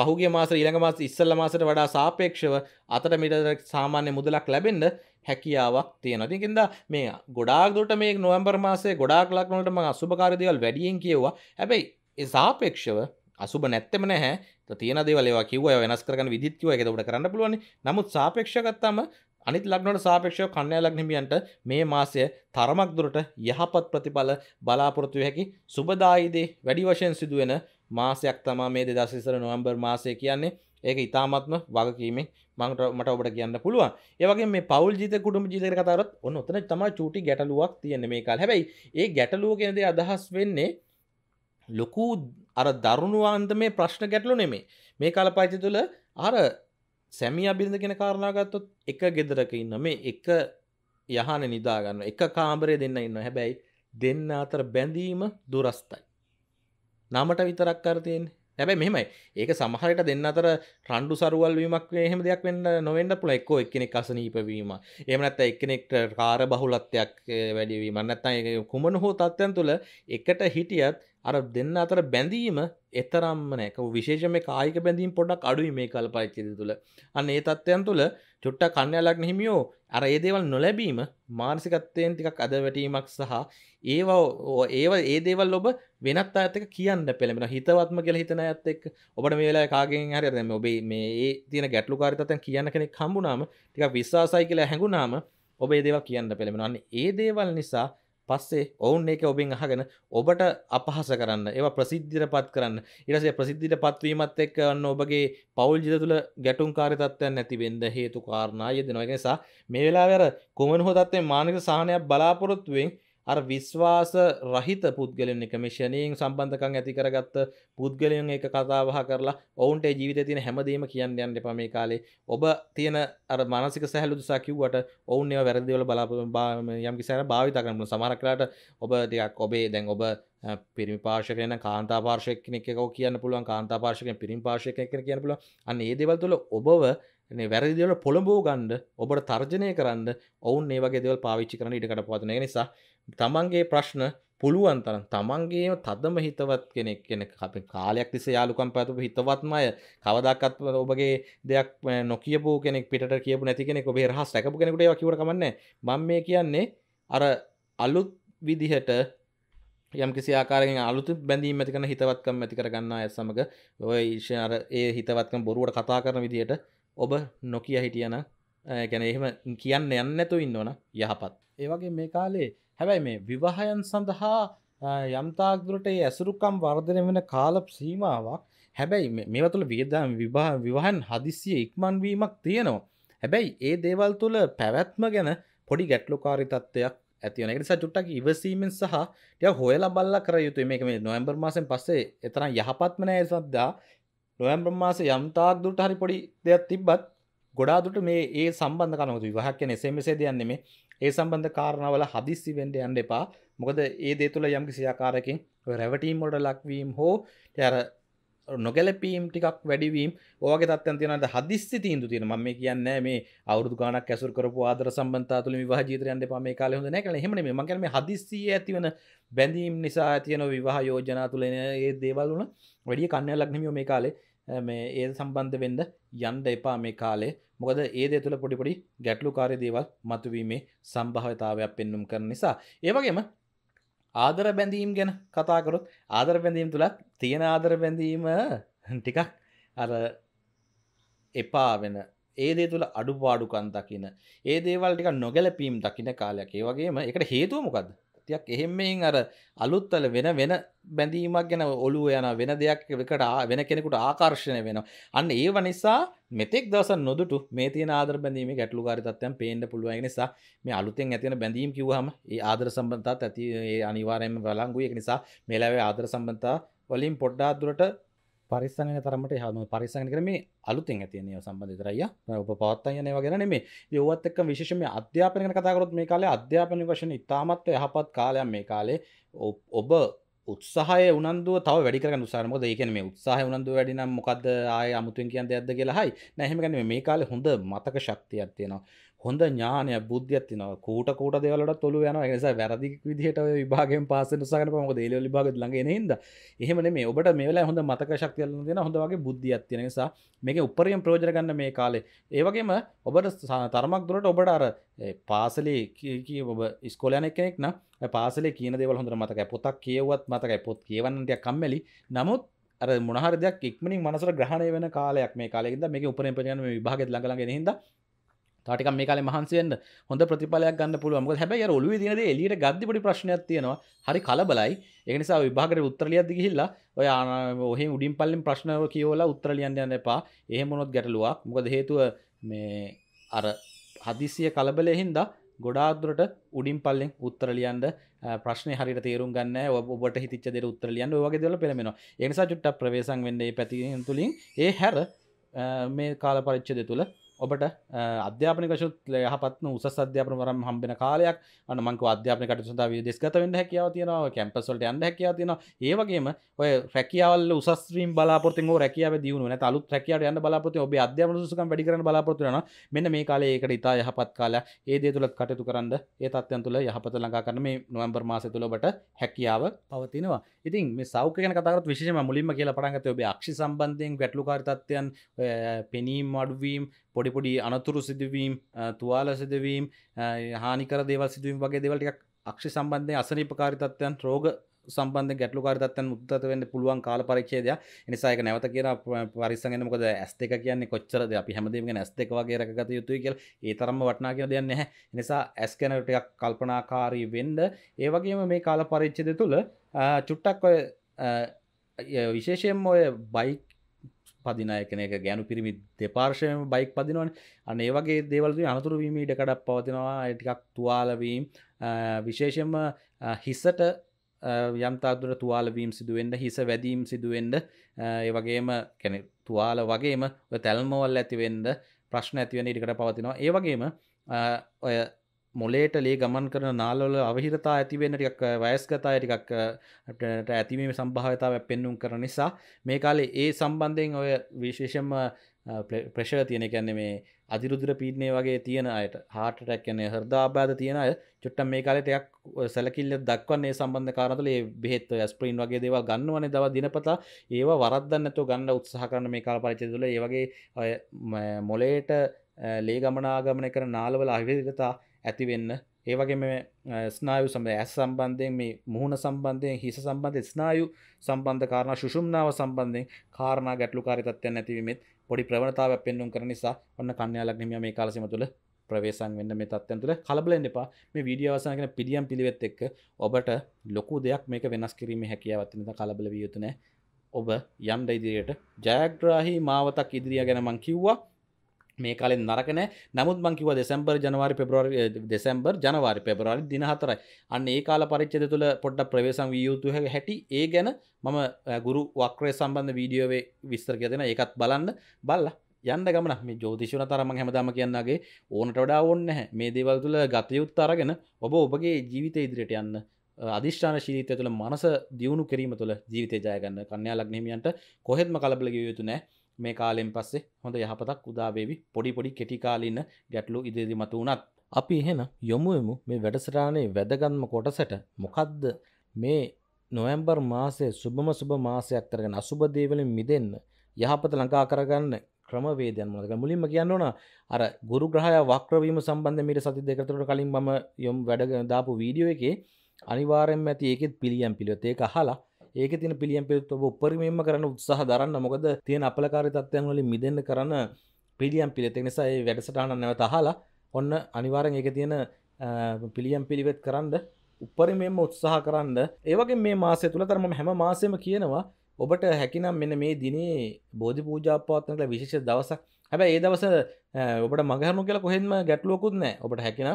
පහුගේ මාස ඉළඟ මාස ඉස්සල්ල මාසට වඩා සාපේක්ෂව අතට මිට සාමාන්‍ය මුදලක් ලැබෙන්ඩ හැකියාවක් තියෙන තිකින්ද මේ ගොඩාක්දුට මේ නොම්බර් මාසේ ගොඩාක් ලක්නොට ම අසුභකාරදවල් වැඩියෙන් කියවා හැබැයි සාපේක්ෂව අසුබ නැත්තම නැහැ තියෙන දේවලවා කිව වෙනස් කරන විදිත්ව එකකට කරන්න පුළුවන් නමුත් සාපේක්ෂකත්තම අනිත් ලක්නට සාපේක්ෂව කන්නය ලක්නිමියන්ට මේ මාසය තරමක් දුරට යහපත් ප්‍රතිඵල බලාපොරොත්තුව හැකි සුබදායිදේ වැඩි වශයෙන් සිදුවෙන මාසයක් තමා මේ දෙදසිසර නොවම්බර් මාසය කියන්නේ ඒක ඉතාමත්ම වගකීමේ මංට මට ඔබට කියන්න පුළුවන් ඒවගේ මේ පවල් ජීත කුටුම ජීතක කතරත් ඔන්න ඔතන තම චුටි ගැටලුවක් තියන්න මේ කල් හැබැයි ඒ ගැටලුව කෙනද අදහස් වෙන්නේ ලොකු අර දරුණුවාන්ත මේ ප්‍රශ්න ගැටලු නෙමේ මේ කාලපාචි තුළ අර සැමි අබිඳ කෙන කාරණාගත්තොත් එක ගෙදරක ඉන්න මේ එක යහන නිදාගන්න එක කාමරය දෙන්න ඉන්න හැබැයි දෙන්න අතර බැඳීම දුරස්තයි නමට විතරක් කරතියෙන් හැබැයි මෙමයි ඒක සමහරයට දෙන්න අතර රණ්ඩු සරුවල් වීමක් එහෙම දෙයක් වෙන්න නොවෙන්න පුළ එක්කෝ එක්කෙනෙක් අසනීපවීම එමනත් එක්කෙනෙක්ට කාර බහුලත්වයක් වැඩිවීම නැත්තයි කුමන හෝ තත්ත්යන් තුළ එකට හිටියත් අර දෙන්න අතර බැඳීම එතරම්ම නෑකව විශේෂම කායික බැඳීම් පොඩක් අඩුයි මේ කල් පරිච්චිද තුළ අන්න ඒ තත්ත්වයන් තුළ චුට්ට කන්නයාලක් නහිමියෝ අර ඒදේවල් නොලැබීම මානසිකත්වයෙන් ටිකක් අද වැටීමක් සහ ඒවා ඒව ඒදේවල් ඔබ වෙනත් අඇතක කියන්න පෙළෙන හිතවත්ම කියල හිතන ඇත්තෙක් ඔබට මේලා කාගෙන් හරි දැම ඔබේ මේ තියෙන ගැටලු කාරිතතන් කියන්න කෙනෙක් හම්බුනාම ටික විශ්වාසයි කියලා හැඟුනාම ඔබ ඒදේව කියන්න පෙළෙනන්නේ ඒ දේවල් නිසා පස්සේ ඔවුන් ඒක ඔබෙන් අහගෙන ඔබට අපහස කරන්න ඒ ප්‍රසිද්ධිර පත් කරන්න ඉරසේ ප්‍රසිද්ධිට පත්වීමත් එක් වන්න ඔබගේ පවල්ජිත තුළ ගැටුම් කාරිතත්වයන් ඇතිබෙන්ද හේතු කාරණය දෙනවගෙනසා මේ වෙලා වැර කුමන හොතත්ේ මානක සාහනයක් බලාපොරොත්තුවෙන් අර විශ්වාස රහිත පුද්ගලෙන් එක මිෂණයෙන් සම්බන්ධකම් ඇති කරගත්ත පුද්ගලයන් එක කතාබහ කරලා ඔවුන්ට ජීවිතය තියෙන හැමදේම කියන්න යන්න එපා මේ කාලේ ඔබ තියෙන අර මානසික සැහැල්ලු දුසා කිව්වට ඔවුන් ඒවා වැරදි වල බලාපොරොත්තු යම් කිසාර භාවිත කරන්න පුළුවන් සමහර වෙලාවට ඔබ ටිකක් ඔබේ දැන් ඔබ පිරිමි පාර්ශකයන කාන්තා පාර්ශයක් කෙනෙක් එකව කියන්න පුළුවන් කාන්තා පාර්ශකයෙන් පිරිමි පාර්ශයක් කෙනෙක් කියන්න පුළුවන් අන්න ඒ දේවල් තුළ ඔබව වැරදිවල පොළඹෝ ගන්ඩ ඔබට තර්ජනය කරන්න ඔවුන් ඒවගේ දෙවල් පාවිච්චි කරන ඉටකට පවතන නිසා තමන්ගේ ප්‍රශ්න පුළුවන් තරන් තමන්ගේ තදම හිතවත් කෙනෙක් කෙන අප කාලයක් තිස යාලුකම් පැතු හිතවත්මය කවදක්ත් ඔබගේ දෙයක් නොකියපු කෙනෙක් පිට කියපු නැති කෙනෙ ඔබේ රහ සැකපු කෙනෙකුට කිවට කමන්න මං මේ කියන්නේ අර අලුත් විදිහට යම් කිසි ආකාරෙන් අලුතු බැඳීම ඇති කරන හිතවත්කම් ඇති කරගන්න අය සමග ඔය ඊශාර ඒ හිතවත්කම් බොරුවට කතා කරන විදිහට ඔබ නොකිය හිටියන ගැන එහෙම කියන්න යන්නතු ඉන්නවන යහපත් ඒවගේ මේ කාලේ හැබැයි මේ විවාහයන් සඳහා යම්තාක්දුරට ඇසුරුකම් වර්ධනය වෙන කාලප් සීමාවක් හැබැයි මේ තුළ වියදාම් විභා විවාහන් හදිසිය ඉක්මන්වීමක් තියෙනවා හැබැයි ඒ දේවල් තුළ පැවැත්ම ගැන පොඩි ගැට්ලුකාරි තත්ත්වයක් ඇතිවනකට සුට්ටක් ඉවසීමෙන් සහ ය හොයලා බල්ල කර යුතු මේ මේ නොම්බර් මාසෙන් පස්සේ එතරම් යහපත්මනය සද්දා නොයම්බ්‍ර මාස යම්තාක් දුරට හරි පොඩි දෙයක් තිබ්බත් ගොඩාදුට මේ ඒ සම්බන්ධ කනතු විවාහක් කියන එසමසේ දයන්නේ මේ ඒ සම්බන්ධ කාරණවල හදිස්සි වෙන්ඩ යන්න එපා මොකද ඒ දේ තුළ යම් කිසියාකාරකින් රැවටීම් මොඩ ලක්වීම් හෝ යර නොගැලපීම් ටිකක් වැඩිවීම් ඕගේ තත්යන් තියෙනට හදිස්සි තීන්දු තියෙන මම කියන්න මේ අවුදු ගානක් ඇසුර කරපු ආදර සම්බන්තා තුළ විවාහ ජීතරයන්ට පම කාල හොඳ නැකල හෙම මේ මගන මේ හදිස්සිය ඇතිවන බැඳීම් නිසා ඇතියන විවාහ යෝජනා තුළන ඒ දේවල් වුණ වැඩිය කන්න ලක්නමියෝ මේ කාලේ මේ ඒ සම්බන්ධ වෙන්ඩ යන්ඩ එපා මේ කාලේ මොකද ඒදේ තුළ පොඩිපොඩි ගැටලු කාරය දේවල් මතුවීමේ සම්භාවතාවයක් පෙන්නුම් කර නිසා ඒවගේම ආදර බැඳීම් ගැන කතාකරොත් ආදර බැඳීම් තුළත් තියෙන ආදර බැඳීම ටිකක් අර එපා වෙන ඒදේ තුළ අඩු පාඩුකන් දකින ඒ දේවල් ටික නොගැලපීම් දකින කාලයක් ඒ වගේම එකට හේතුවමකද ශක්තියක් එහෙම මෙයින් අර අලුත්තල වෙන වෙන බැඳීමක් ගැන ඔලුව යන වෙන දෙයක් එකට වෙන කෙනෙකුට ආකර්ශණය වෙනවා අන්න ඒව නිසා මෙතෙක් දවස නොදුට මේ තිය ආදර බැඳීම ගැටලු කාරිතත්වයන් පේන්න පුළුවන් නිසා මේ අලුතෙන් ඇතින බැඳීම් කිව්වහම ඒ ආදර සම්බන්ධතාත් ඇති අනිවාරයෙන් බලංගුවක් නිසා මෙලවේ ආදර සම්බන්ධතා වලින් පොඩ්ඩාදුරට පරිස්සන තරමට හම පරිසන් කරම අලුතින් ඇතියනය සම්බධතරය උප පවත්තයනය වගෙන මේ යවත් එක් විශෂම අධ්‍යාපනක කතාකරොත් මේ කාලේ අධ්‍යාපන වශන ඉතාමත් යහපත් කාලයක් මේ කාලේ ඔබ උත්සාහය උනන්දුව තව වැඩිකර උසාරමොද ඒකන මේ උත්සාහ උනන්දු වැඩිනම් මොකද ආය අමුතුන් කියන් දෙයක්ද කියලා හයි නැහම ගැන මේ කාලේ හොඳ මතක ශක්තියක් තියෙනවා හොඳ ඥානය බුද්ධියත් තින කූට කූට දෙවලට තුළ යන නිසා වැරදි විදිහට විභාගෙන් පාස නිසාකට මොක දේල ලිභාග ලඟ හිද එහෙමන මේ ඔබට මේලා හොඳ මතක ශක්තියල දෙන හොඳගේ බුද්ධියත් තියෙන නිසා මේක උපරියම් ප්‍රෝජරගන්න මේ කාලේ ඒවගේම ඔබට තරමක් දුරට ඔබට අර පාසලේ ඔබ ස්කොලයන කෙනෙක් නම් පාසලේ කියන දෙවල් හොඳ මතකයි පොතක් කියවත් මතකයි පොත් කියවන්නටයක් කම්මැලි නමුත් අර මොහරදයක් ඉක්මනින් මනසර ග්‍රහණය වෙන කාලයක් මේ කාලෙද මේ උපරපජන විභාග ලඟලගෙන හිද තාටික මේ කාලේ මහන්සියෙන් හොඳ ප්‍රතිඵලයක් ගන්න පුළුවන්. මොකද හැබැයි අර ඔළුවේ තියෙන දේ එළියට ගද්දි පොඩි ප්‍රශ්නයක් තියෙනවා. හරි කලබලයි. ඒක නිසා විභාගයට උත්තර ලියද්දි ගිහිල්ලා ඔය ඔහෙන් උඩින් පල්ලෙන් ප්‍රශ්න කියවලා උත්තර ලියන්න යන්න එපා. එහෙම වුණොත් ගැටලුවක්. මොකද හේතුව මේ අර හදිසිය කලබලේ හින්දා ගොඩාදුරට උඩින් පල්ලෙන් උත්තර ලියන්ද ප්‍රශ්න හරි තේරු ගන්න ඔබට හිතිච දෙර උත්තර ලියන්න වගේ දල පෙළෙන එනිසා චුට්ට ප්‍රවේශන් වෙන්නේ පැතිෙන තුළින් ඒ හැර මේ කාල පරිච්ච දෙ තුළ ඔබට අධ්‍යාපන කශුත් යහපත්න උසස් අධ්‍යාපන වරම් හම්බෙන කාලයක් අනමක අධ්‍යාපනකට සඳ විදෙස්ගත වන්න හැකියාව තියෙනවා කැම්පසල්ට යන්න හැකියා තියෙනවා ඒවගේම ඔය රැකියාවල උසස්්‍රීම් බලාපොති රැකියාව දියුණු තලු රැකියාව යන්න බලාපොති ඔබ අධ්‍යාපන සුකම් වැඩිකරන බලාපොතිරන මෙන්න මේ කාලේ ඒකට ඉතා යහපත් කාලය ඒ දේ තුළ කටයුතු කරන්න ඒ තත්යන් තුළ යහපත ලඟා කරන මේ නොවම්බර් මාස තුළ ඔබට හැකියාව පවතිනවා ඉතින් මේ සෞඛ්‍යන කතරත් විශේෂම මුලින්ම කියලා පටන්ගත ඔබ අක්ෂි සම්බන්ධයෙන් ගැටලුකාරිතත්වයන් පෙනීම් අඩුවීම් පොඩිපොඩි අනතුරු සිදුවීම් තුවාල සිදුවීම් හානිකර දේවල් සිදුවීම් වගේ දෙවල්ටික් අක්ෂි සම්බන්ධය අසනීපකාරිතත්වයන් රෝග සම්බන්ධ ගැටලු කාරිතත්වයන් මුත්තත වෙන්න පුළුවන් කාල පරිච්ඡේදය. නිසා ඒක නැවත කියලා පරිස්සම් වෙන්න මොකද S2 කියන්නේ කොච්චරද අපි හැමදේම ගැන S2 වගේ රැකගත යුතුයි කියලා ඒ තරම්ම වටිනා කියලා දෙයක් නැහැ. නිසා S ගැන ටිකක් කල්පනාකාරී වෙන්න. ඒ වගේම මේ කාල පරිච්ඡේදය තුළ චුට්ටක් ඔය විශේෂයෙන්ම ඔය බයික් පදිනය කනක ගැනු පිරිමි දෙපාර්ශයම බයික් පදිනවන අන ඒවගේ දේවල්ද අනතුරුවීම ඉඩකඩක් පවතිනවා ටිකක් තුවාලවීම් විශේෂම හිස්සට යම්තාදුර තුවාලවීම් සිදුවෙන්ට හිස වැදීම් සිදුවෙන්ඩ ඒවගේම කැනෙ තුවාල වගේම තැල්මවල් ඇතිවෙන්ඩ ප්‍රශ්න ඇතිවෙන ඉඩකට පවතිනවා ඒවගේම ඔය මොලේට ලේ ගමන් කරන නාලවල අවහිරතා ඇතිවෙන ටික් වයස්ගතාය ටිකක් ඇතිවීම සම්භාවතාව පෙන්නුම් කර නිසා මේ කාලේ ඒ සම්බන්ධයෙන් ඔය විශේෂම ප්‍රශ තියෙන කැන්නේ මේ අදිරුදුර පීඩනය වගේ තියෙන අයට හාට ටැක්කන්නේ හරදාබාද තියෙන අය චුට්ට මේ කාලටයක් සැලකිල්ල දක්වන්නේ සම්බන්ධ කාරතුල බෙත් ස්ප්‍රීන් වගේ දේව ගන්නවන දව දිනපතා ඒවා වරදන්නතු ගන්න උත්සාහ කරන මේ කාල පරිචය තුළ ඒවගේ ඔය මොලේට ලේ ගමනාගමන කර නාලවල අවිධතා ඇතිවෙන්න ඒවගේ මේ ස්නායු සම ඇස් සම්බන්ධයෙන් මේ මුහුණ සම්බන්ධයෙන් හිස සම්බන්ධ ස්නායු සම්බන්ධ කාරණ ශුෂුම්නාව සම්බන්ධයෙන් කාරණ ගැටලු කාරිතත්වය ඇතිවීමත් පොඩි ප්‍රවණතාවක් පෙන්නුම් කර නිසා ඔන්න කන්‍යාලක් නිමිය මේ කාලසිම තුළ ප්‍රවේශන් වෙන්න මේ තත්ත්වයන් තුළ කලබලෙන් එපා මේ වීඩියෝ අවසන් කරන පිළියම් පිළිවෙත් එක්ක ඔබට ලොකු දෙයක් මේක වෙනස් කිරීමේ හැකියාවක් තියෙන කලබල විය යුතු නැහැ ඔබ යන්න ඉදිරියට ජයග්‍රාහි මාවතක් ඉදිරිය ගැන මං කිව්වා මේ කාලෙන් නරකන නමුත් මංකිව දෙසම්බර් ජනවාරි පෙබරවාරි දෙසම්බර් ජනවාරි පෙබරවාරි දින හතරයි අන්න ඒ කාල පරිච්චද තුළ පොඩ්ඩ ප්‍රවේශම් විය යුතු හැටි ඒ ගැන මම ගුරු වක්‍රය සම්බන්ධ වීඩියෝවේ විස්තර දෙන එකත් බලන්න බල්ල යන්න ගමන මේ ජෝතිෂණ තරම හැමදාම කියන්නගේ ඕනට වඩා ඕන්න හැ මේ දේවල් තුළ ගතයුත් අරගෙන ඔබ ඔබගේ ජීවිත ඉදිරියට යන්න අධිෂ්ඨාන ශීතය තුළ මනස දියුණු කිරීම තුළ ජීවිතය ජයගන්න කන්‍යා ලක්නහිමියන්ට කොහෙත්ම කලබල යුතු නෑ මේ කාලෙන් පස්සේ හොඳ යහපතක් උදාවේවි පොඩි පොඩි කෙටිකාලින්න ගැටලු ඉදිරි මතු වුණත්. අපි එහෙන යොමුයමු මේ වැඩසටානේ වැදගන්ම කොටසට මොකක්ද මේ නොවැම්බර් මාසය සුබම සුබ මාසයක් කරගෙන අසුබදේවලින් මිදන්න යහපත ලංකා කරගන්න ක්‍රමවේදයන් මනක මුලින්ම කියන්න ඕන අර ගුරු ග්‍රහය වක්්‍රවීම සම්බන්ධ මිට සති දෙකතුරට කලින් ම යොම් වැඩ දාපු වීඩියෝ එකේ අනිවාරෙන් ඇති ඒකෙත් පිළියම් පිළිවෙතේ එක හලා ඒක තින පිළියම් පිත් ඔබ උපරිමීම කරන උත්සාහ දරන්න මොකද තියෙන අපලකාරි තත්ත්වයන් වලින් මිදෙන්න කරන පිළියම් පිළිවෙත නිසා ඒ වැඩසටහන නැවත අහලා ඔන්න අනිවාරෙන් ඒක තියෙන පිළියම් පිළිවෙත් කරන්න උපරිමෙන්ම උත්සාහ කරන්න ඒවගේ මේ මාසය තුළ තරම හැම මාසයම කියනවා ඔබට හැකිනම් මෙන මේ දිනේ බෝධි පූජාපාත්නට විශේෂ දවසක් හැබැ ඒ දවස ඔබට මගහරනු කියලා කොහෙන්ම ගැටලුවකුත් නෑ ඔබට හැකිනම්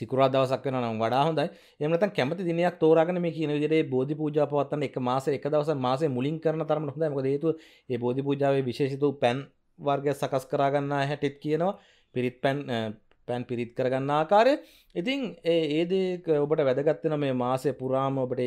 සිකුරා දවසක් වෙනවා නම් වඩා හොඳයි. එහෙම නැත්නම් කැමති දිනයක් තෝරාගෙන මේ කියන විදිහට බෝධි පූජා පවත්වන්න එක මාසෙ එක දවසක් මාසෙ මුලින් කරන තරමට හොඳයි. මොකද හේතුව මේ බෝධි පූජාවේ විශේෂිත පැන් වර්ගයක් සකස් කර ගන්නා හැටිත් කියනවා. පිරිත් පැන් පැන් පිරිත් කරගන්න ආකාරය. ඉතින් ඒ ඒ දේ ඔබට වැදගත් වෙන මේ මාසෙ පුරාම ඔබට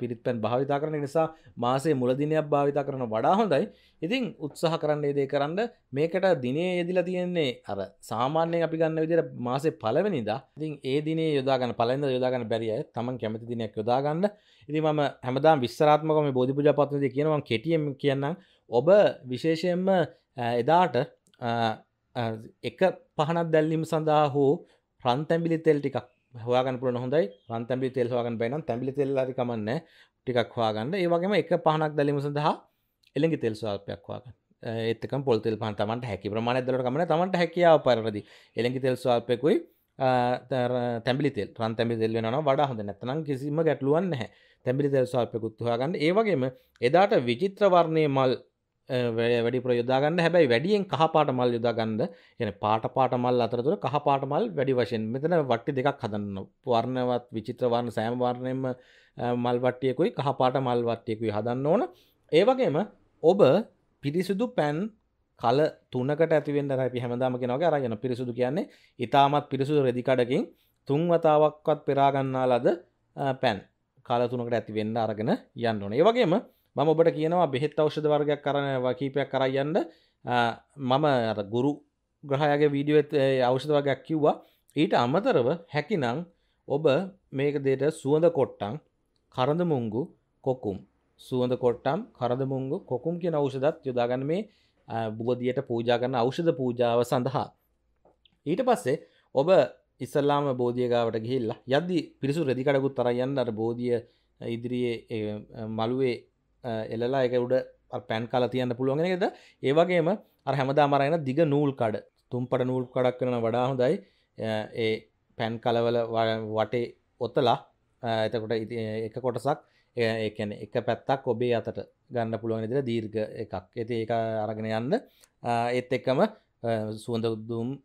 පිරිත් පැන් භාවිතා කරන නිසා මාසේ මුලදිනයක් භාවිතා කරන වඩා හොඳයි ඉතින් උත්සාහ කරන්න ඒදේ කරන්න මේකට දිනේ යෙදිලා තියෙන්නේ අර සාමාන්‍යයෙන් අපි ගන්න විදිර මාසේ පලවෙනිදා ඉතින් ඒ දිනේ යොදාගන්න පලෙන්ද යොදාගන්න බැරිය තමන් කැමති දිනයක් යොදාගන්න ඉති ම හැමදාම් විස්රාත්මකම බෝධිපුජ පත්නති කියනවා කෙටියම් කියන්න ඔබ විශේෂයෙන්ම එදාට එක පහනක් දැල්ලීම සඳහා හෝ ප්‍රන්තැම්බිලි තෙල් ටිකක් හවාගන්න පුළුවන් හොඳයි රන් තැඹිලි තෙල් හොයාගන්න බැරි නම් තැඹිලි තෙල් හරි කමන්නේ ටිකක් හොයාගන්න ඒ වගේම එක පහනක් දැලීම සඳහා එළඟි තෙල් ස්වල්පයක් හොයාගන්න ඒත්තක පොල් තෙල් පහන් තමන්ට හැකි ප්‍රමාණයක් දරට කමන තමන්ට හැකියාව පරිදි එළඟි තෙල් ස්වල්පෙකුයි තැබි තෙල් රන් තැබි තෙල් වෙන වඩා හොඳ නැතනම් කිසිම ගැටලුවන් නැහැ තැබි තෙල් ස්වල්පෙකුත් හොයාගන්න ඒ වගේම එදාට විචිත්‍රවර්ණය මල් වැඩි පුර යොදාගන්න හැබැයි වැඩියෙන් කහපාට මල් යොදාගන්න යන පාට පාට මල් අතරතුර කහපාට මල් වැඩි වශයෙන් මෙතන වට්ටි දෙකක් හදන්න වර්ණවත් විචිත්‍රවර්ණ සෑම්වර්ණයම මල් වට්ටියකුයි කහපාට මල් වට්ටියකුයි හදන්න ඕන ඒවගේම ඔබ පිරිසිුදු පැන් කල තුනකට ඇතිවෙන්ට රැපි හැමදාම කෙනවගේ අරගෙන පිරිසුදු කියන්නේ ඉතාමත් පිරිසුදු රෙදිකඩකින් තුන්වතාවක්වත් පෙරාගන්නා ලද පැන් කාලතුනකට ඇතිවෙන්න අරගෙන යන්න ඕන ඒවගේම මම ඔබට කියනවා බෙහෙත් අවෂධ වර්ගයක් කරන වකීපයක් කරයන්න මම ගුරු ග්‍රහයගේ වීඩියෝ අවෂධ වගයක් කිව්වා ඊට අමතරව හැකිනම් ඔබ මේක දේට සුවඳ කොට්ටං කරඳ මුංගු කොකුම් සුවඳ කොට්ටම් කරද මුංගු කොකුම් කියෙන අවෂදත් යොදාගන්න මේ බුවදියට පූජාගන්න අවෂධ පූජාව සඳහා ඊට පස්සේ ඔබ ඉස්සල්ලාම බෝධියගාවට ගිහිල්ලා යද්දි පිරිසු රෙදිකඩකුත් තරයන්න අර බෝධිය ඉදිරියේ මළුවේ එලලා එක උඩ පැන් කාලා තියන්න පුළුවන්ගෙනද ඒවගේම අර හැමදා මරගෙන දිග නූල් කඩ තුම්පට නූල් කඩක් කරන වඩා හොඳයි ඒ පැන් කලවල වටේ ඔත්තලා එතකොට එක කොටසක් ඒන එක පැත්තක් ඔබේ අතට ගන්න පුළුවන් ඉදිර දීර්ග එකක් ඇති ඒ අරගෙන යන්න ඒත් එක්කම සුවඳ උද්දුම්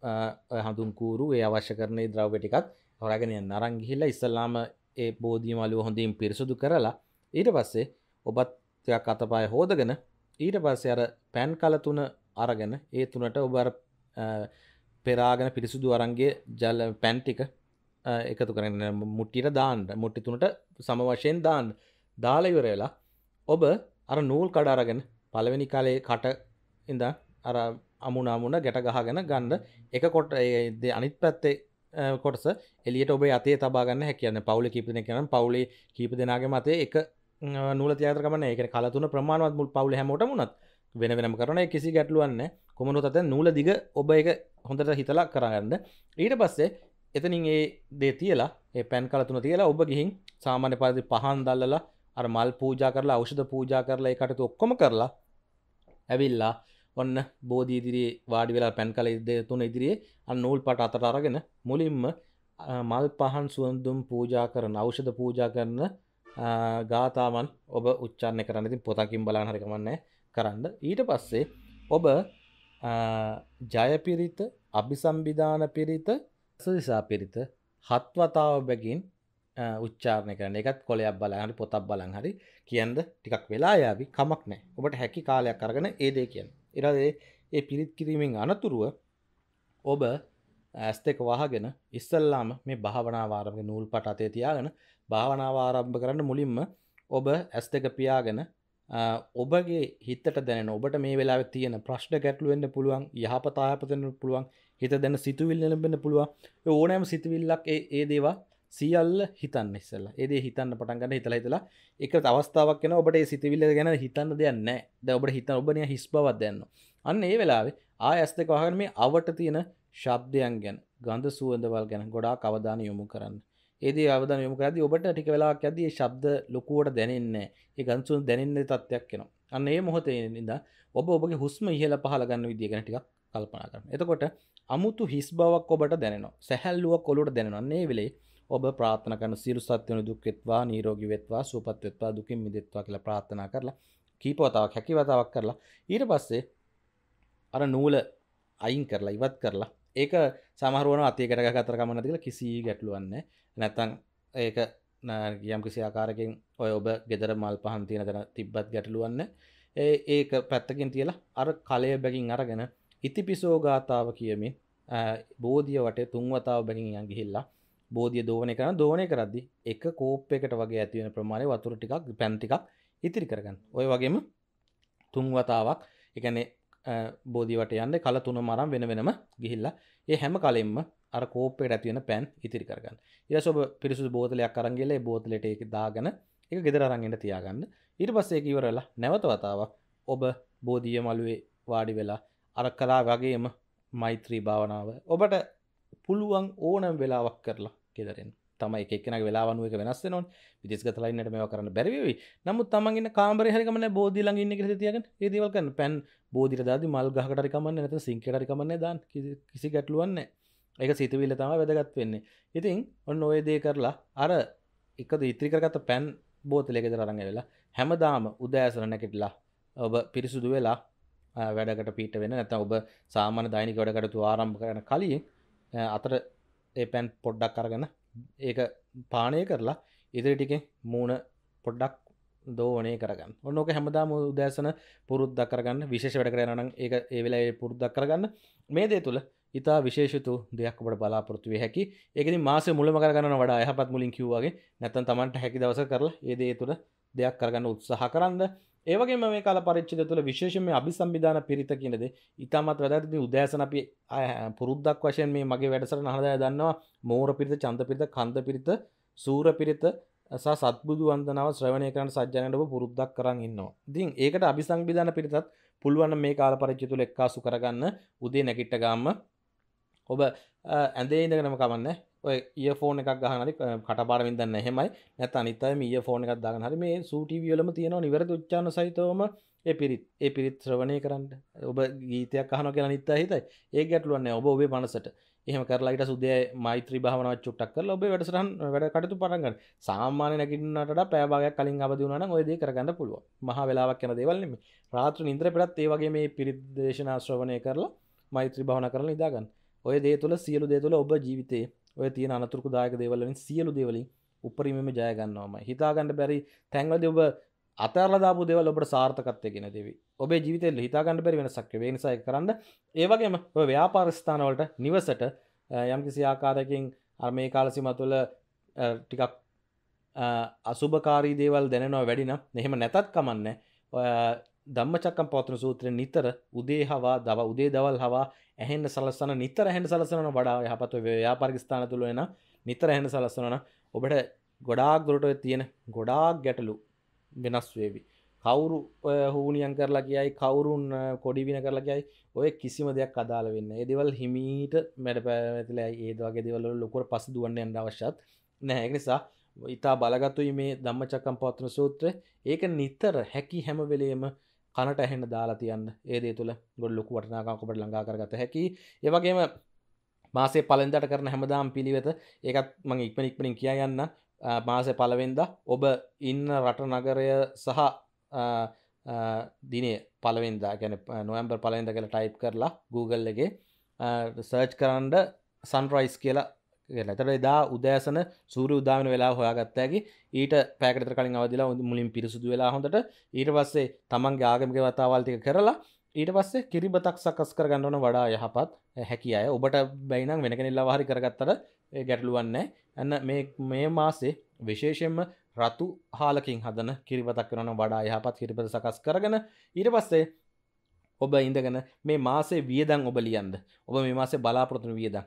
හඳුන්කූරු ඒ අවශ්‍ය කරන ද්‍රව්ටිකත් හොරගෙන නරංගිහිල්ලා ඉස්සල්ලාම ඒ බෝධීමලුව හොඳින් පිරිසුදු කරලා ඊට පස්සේ ඔබත් දෙයක් අතපාය හෝදගෙන ඊට පස්සේ අර පැන් කලතුන අරගෙන ඒ තුනට ඔබර පෙරාගෙන පිරිසුදු අරන්ගේ ජල පැන්ටික එකතු කරන්න මුට්ටිට දාන්නට මුට්ටි තුනට සම වශයෙන් දාන්න දාලයිවරලා ඔබ අර නූල් කඩාරගෙන පළවෙනි කාලේ කට ඉඳ අර අමුණමුණ ගැට ගහගෙන ගන්න එක කොට අනිත් පැත්තේ කොටස එලියට ඔබේ අතේ තබාගන්න හැකියන්න පවුල කීප දෙන කියන පවුලේ කීප දෙනාගේ මතේ එක නූල තියතරකමන එක කලතුන ප්‍රමාණවත් මුල් පවුල හැමෝට මුණත් වෙන වෙනම කරන කිසි ගැටලුවන්න කොමනු තත නූල දිග ඔබ එක හොඳට හිතලා කරගන්න ඊට පස්සේ එතනින් ඒ දේ තියලා ඒ පැන් කලතුන තියලා ඔබ ගිහින් සාමාන්‍ය පාති පහන් දල්ලලා අර මල් පූජා කරලා අවෂධ පූජා කරලා එකට ඔක්කොම කරලා ඇවිල්ලා ඔන්න බෝධී ඉදිරියේ වාඩි වෙලා පැන් කල ඉදේ තුන ඉදිරියේ අන්න නූල් පට අතට අරගෙන මුලින්ම මල් පහන් සුවඳුම් පූජා කරන අවෂධ පූජා කරන ගාතාමන් ඔබ උච්චාන්න කරන්න ති පොතකින් බලාන හරිකමන්න කරන්න ඊට පස්සේ ඔබ ජයපිරිත අභිසම්බිධාන පිරිත සදිසා පිරිත හත්වතාව බැගින් උච්චාරණය කරන එකත් කොලයක් බලහරි පොතක් බලන් හරි කියන්ද ටිකක් වෙලා යාවි කමක් නෑ ඔබට හැකි කාලයක් කරගෙන ඒදේ කියන්න එරදේ ඒ පිරිත් කිරීමෙන් අනතුරුව ඔබ ඇස් දෙක වහගෙන ඉස්සල්ලාම මේ භාවනාවාරමගේ නූල් පට අතේ තියාගෙන භාවනාව ආරම්භ කරන්න මුලින්ම ඔබ ඇස් දෙක පියාගෙන ඔබගේ හිතට දැන ඔබට මේ වෙලා තියෙන ප්‍රශ්න ගැටලුවෙන්න්න පුළුවන් යහපතාපතන්න පුළුවන් හිත දැන සිතුවිල් ලබෙන පුළුවන් ඕනෑම සිතුවිල්ලක් ඒ දේවා සියල්ල හිතන්න ඉස්සල්ල ඒදේ හිතන්න පටන්ගන්න හිතලා හිතලා එක අවස්ථාවක් න ඔබට සිතිවිල්ල ගැන හිතන්න දෙයන්න ද ඔබට හිත ඔබනය හිස් බවත් දෙන්න අන්න ඒ වෙලාවේ ආයස්තක වහන මේ අවට තියෙන ශබ්දයන් ගැන ගන්ධ සුවඳවල් ගැන ගොඩා කවධාන යොමු කරන්න ඒද අවද යමුකද ඔබට ටික වෙලාක් ඇද ශබ්ද ලොකුවට දැනෙන්න ඒ ගන්සුන් දැනන්නේ තත්වයක් කෙනවා අන්න ඒ මොහොතේනිද ඔබ ඔබගේ හුස්ම ඉහල පහලගන්න විදිගෙන ටික් කල්පනා කරන එතකොට අමුතු හිස් බවක් ඔබට දැනවා සැහැල්ලුවක් කොලුට දැනන්නේ වෙලේ ඔබ ප්‍රාථනකන සිරු සත්‍යන දුක්කෙත්වා නීරෝගි වෙත්වා සූපත්වෙත්වා දුකින් මිදෙත්වා කියලා ප්‍රාථනා කරලා කීපවතාවක් හැකිවතාවක් කරලා ඊට පස්සේ අර නූල අයින් කරලා ඉවත් කරලා ඒක සමහරුවන අතිකට කතර කමනතිල කිසි ගැටලුවන්න නැතන් ඒක ගියම් කිසි ආකාරකින් ඔය ඔබ ගෙදර මල් පහන් තියෙන තැන තිබ්බත් ගැටලුවන්න ඒක පැත්තකින් තියලා අර කලය බැගින් අරගෙන ඉතිපිසෝ ගාථාව කියමින් බෝධිය වට තුන්වතාව බැගින් යන් ගිහිල්ලා බෝධිය දෝනය කරන දෝනය කරද්දි එක කෝප් එකට වගේ ඇතිවෙන ප්‍රමාණය වතුර ටිකක් පැන් ටිකක් ඉතිරි කරගන්න ඔය වගේම තුන්වතාවක් එකනේ බෝධිවට යන්න කල තුන මරම් වෙන වෙනම ගිහිල්ලා ඒ හැම කලෙෙන්ම අර කෝප්පයට ඇතිවෙන පැන් ඉතිරි කරගන්න ඉරස ඔබ පිරිසු බෝතලයක් කරන්ගේල බෝතලට එක දාගන එක ගෙදර අරන්ගෙට තියාගන්න ඉට පස්සේ ඉවරලා නැවත වතාවක් ඔබ බෝධිය මළුවේ වාඩි වෙලා අර කලා වගේම මෛත්‍රී භාවනාව ඔබට පුළුවන් ඕනම් වෙලාවක් කරලා ගෙදරෙන් තම එකක්න වෙලාවනුව එක වෙනස් නොන් පිදිස්ගත ලයින්නට මේ කරන්න බැරිවි නමුත් තමන්ගන්න කාම්බර හරිකමන බෝධි ලඟන්න කර තියක ඒදවල්කන්න පැන් බෝධිර දාද මල් ගහටරිකමන්න නැත සිංකටරිකමන්න දන් කිසි ගැටලුවන්න එක සිතවිල්ල තම වැදගත් වෙන්නේ ඉතින් ඔන්න ඔයදේ කරලා අර එකද ඉත්‍රිකරගත පැන් බෝතලෙකෙද රඟ වෙලා හැමදාම උදෑසරනැකෙටලා ඔබ පිරිසුදු වෙලා වැඩකට පිට වෙන ඇත ඔබ සාමාන දෛනික වැඩකටතු ආරම්භ කරන කලින් අතර ඒ පැන් පොඩ්ඩක් කරගෙන ඒක පානය කරලා ඉදිරිටික මූුණ පොඩ්ඩක් දෝනේ කරගන්න ඔන්නෝක හැමදාම උදෑසන පුරුද්ද කරගන්න විශේෂ වැඩ කරනනම් ඒ ඒ වෙලා පුරුද්දක් කරගන්න මේ දේ තුළ ඉතා විශේෂතු දෙයක් ඔබට බලාපොරත්තුව හැකි ඒකති මාස මුලම කරගන්න වඩා යහපත් මුලින් කිව්වාගේ නැතන් තමන්ට හැකි දවස කරලා ඒදේ තුළ දෙයක් කරගන්න උත්සාහ කරන්න ඒවගේ මේ කල පරිච්චිද තුළ විශේෂම අභි සම්බිධාන පිරිත කියනද ඉතාමත් වැදත් උදෑසන අපි පුරුද්දක් වශයෙන් මේ මගේ වැඩසට නහදය දන්නවා මෝර පිරිත චන්ත පිරිත කන්ද පිරිත සූර පිරිත සත්බුදු වන්දනාව ශ්‍රවණය කරන සජ්ජනයට පුරුද්දක් කරන්න ඉන්නවා. ඉතින් ඒකට අභි සංවිධාන පිරිතත් පුළුවන් මේ කාල පරිච්ඡය තුල එක්කාසු කරගන්න උදේ නැගිට ගාම ඔබ ඇඳේ ඉඳගෙනම කමන්නේ ඔය ඒ ෆෝන එකක් ගහනරි කටපාරමින් දන්න එහෙමයි නැත අනිතම ඒ ෆෝන එකක් දාගන්න හරි මේ සූටිවියලම තියෙනවා නිවැරදි උච්චාරණ සහිතවම ඒ පිරිත් ඒ පිරිත් ශ්‍රවණය කරන්න ඔබ ගීතයක් අහනවා කියලා අනිත් අය හිතයි ඒ ගැටලුවක් නෑ ඔබ ඔබේ මනසට එහෙම කරලා ඊට සුදේ මෛත්‍රී භාවනාවක් චුට්ටක් කරලා ඔබේ වැඩසටහන් වැඩ කටයුතු පටන් ගන්න සාමාන්‍ය නැගිටිනාට වඩා පැය භාගයක් කලින් අවදි වුණා නම් ওই දේ කරගන්න පුළුවන් මහා වෙලාවක් යන දේවල් නෙමෙයි රාත්‍රී නිින්දර පෙරත් ඒ වගේ මේ පිරිත් දේශනා ශ්‍රවණය කරලා මෛත්‍රී භාවනා කරලා ඉඳා ගන්න ඔය දේ තුල සියලු දේ තුල ඔබ ජීවිතේ ඔය තියෙන අනතුරකුදායක දේවලින් සියලු දෙවලින් උපරිමම ජයගන්නවම හිතාගන්න බැරි තැන්වලද ඔබ අතරලදාපු දෙවල් ඔබට සාර්ථකත්යගෙන දෙවි ඔබ ජීවිතය හිතාගන්න බැරි වෙනසක් වේනිසයි කරන්න ඒවගේම ව්‍යාපාරස්ථානවලට නිවසට යම්කිසි ආකාරකින් අර මේ කාලසිම තුළ ටිකක් අසුභකාරී දේවල් දැනවා වැඩිනම් එහෙම නැතත් කමන්න ධම්මචක්කම් පවත්වන සූත්‍රය නිතර උදේ හවා දව උදේ දවල් හවා ඇහෙන්න සලස්සන නිතර හැඩ සලසන වඩා යහපත් ව්‍යාපාරික ස්ථාන තුළ එන නිතර හැඩ සලස්සනන ඔබට ගොඩාක් දුරට තියෙන ගොඩාක් ගැටලු වෙනස් වේවි කවුරු හූනියන් කරලා කියයි කවුරුන් කොඩිවින කරලා කියයි ඔය කිසිම දෙයක් අදාල වෙන්න ඒදවල් හිමීට මැට පැවැතිල ඒදවාගේ දෙවල ලොකර පස දුවන්න යන්න අවශ්‍යත් නැහැ නිසා ඉතා බලගතුයි මේ ධම්මචක්කම් පවත්‍රන සූත්‍රය ඒක නිතර හැකි හැම වෙලේම කනට ඇහෙන්න දාලා තියන්න ඒදේ තුළ ගොඩ ලොකු වටනාකාකොපට ලඟා කරගත හැකි ඒවගේම මාසේ පලෙන්දට කරන හැමදාම් පිළිවෙත ඒකත් මං ඉක්මන ඉක්මනින් කිය යන්න මාසය පලවෙන්ද ඔබ ඉන්න රට නගරය සහ දිනේ පලවෙන්දා ගැන නොවම්බර් පලෙන්ද කළ ටයිප් කරලා Googleගේ සර්ච් කරන්ඩ සන්රයිස් කියලා ලතර දා උදෑසන සූර උදාමන වෙලා හොයාගත්තෑකි ඊට පැකටත කලින් අවදිලා මුලින් පිරිසුදු වෙලා හොඳට ඊට පස්සේ තමන්ගේ ආගමික වතාවල්තික කරලා ඊට පස්සේ කිරිබතක් සකස් කර ගන්නවන වඩා යහපත් හැකි අය ඔබට බැයිනම් වෙනකෙනෙල්ලා වාහරි කරගත්තර ගැටලුවන්න ඇන්න මේ මාසේ විශේෂෙන්ම රතු හාලකින් හදන කිරිබතක් කරන වඩා යහපත් කිරිබත සකස් කරගෙන ඊට පස්සේ ඔබ ඉඳගෙන මේ මාසේ වියදන් ඔබ ලියන්ද ඔබ මේ මාසේ බලාපොරතුන වියදන්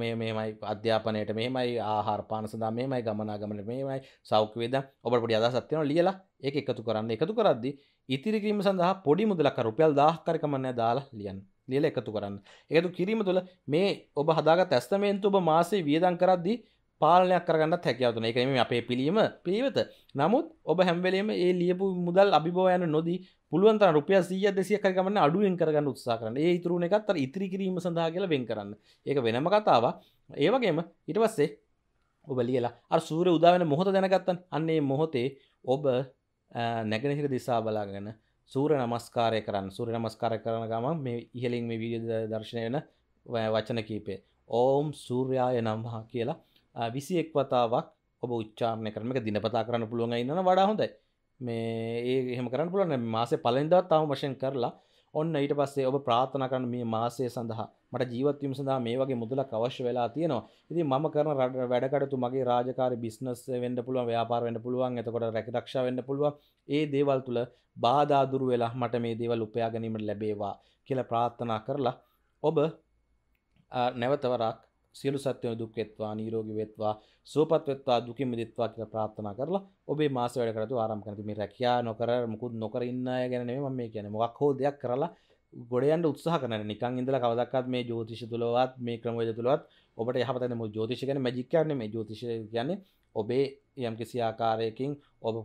මේ මේමයි අධ්‍යාපනයට මේමයි ආහාරපාන සඳහා මේමයි ගමනාගමන මේමයි සෞඛ්‍යවේද ඔබට පොඩි අදහසක් තියෙනවා ලියලා ඒක එකතු කරන්න එකතු කරද්දී ඉතිරි කිරීම සඳහා පොඩි මුදලක් රුපියල් 1000ක් හරි කමන්නේ දාලා ලියන්න ලියල එකතු කරන්න එකතු කිරීම තුළ මේ ඔබ හදාගත් ඇස්තමේන්තු ඔබ මාසේ වියදන් කරද්දී පාලනයක් කරගන්නත් හැකවතුන එක මේ අපේ පිළියීම පිළිවෙත නමුත් ඔබ හැම්වලේම ඒ ලියපු මුදල් අභිබෝයන නොදී පුළුවන්ත රුපිය සිය දෙසිය කරගමන්න අඩුවෙන් කරගන්න උත්සා කරන ඒ ඉතුරුණ එකත්තර ඉතිරි කිරීම සඳහා කියල වෙන් කරන්න ඒක වෙනම කතාව ඒවගේම ඉටවස්සේ ඔබ ලියලා අ සූර උදාවන මොහොත දැනගත්තන් අන්නේ මොහොතේ ඔබ නැගෙනහිර දිසා බලාගෙන සූර නමස්කාරය කරන්න සූර නමස්කාරය කරන ගම මේ ඉහලින් මේ විඩිය දර්ශනය වෙන වචන කීපේ ඕම් සූර්යාය නම්හා කියලා විසි එක් වතාවක් ඔබ උච්චාරණය කරම එක දිනපතා කරන්න පුළුවන් ඉන්න වඩා හොඳයි මේ ඒ එහෙම කරන්න පුළුවන් මාසේ පලෙන්දා තම වශයෙන් කරලා ඔන්න ඊට පස්සේ ඔබ ප්‍රාථනා කරන මේ මාසය සඳහා මට ජීවත්වීම සඳහා මේ වගේ මුදලක් අවශ්‍ය වෙලා තියෙනවා. ඉතින් මම කරන වැඩකටයුතු මගේ රාජකාරී බිස්නස් වෙන්න පුළුවන්, ව්‍යාපාර වෙන්න පුළුවන්, එතකොට රැකරක්ෂා වෙන්න පුළුවන්. ඒ දේවල් තුල බාධා දුරු වෙලා මට මේ දේවල් උපයා ගැනීමට ලැබේවා කියලා ප්‍රාර්ථනා කරලා ඔබ නැවත වරක් සියලු සත්වයෝ දුක් වෙත්වා නිරෝගී වෙත්වා සුවපත් වෙත්වා දුකින් මිදෙත්වා කියලා ප්‍රාර්ථනා කරලා ඔබේ මාස වැඩ කරතු ආරම්භ කරන මේ රැකියා නොකර මුකුත් නොකර ඉන්න අය ගැන නෙමෙයි මම මේ කියන්නේ මොකක් හෝ දෙයක් කරලා ගොඩ යන්න උත්සාහ කරන නිකන් ඉඳලා කවදාවත් මේ ජ්‍යොතිෂ තුලවත් මේ ක්‍රමවේද තුලවත් ඔබට යහපත නැමු ජ්‍යොතිෂ කියන්නේ මැජික් කියන්නේ මේ ජ්‍යොතිෂය කියන්නේ ඔබේ යම්කිසි ආකාරයකින් ඔබ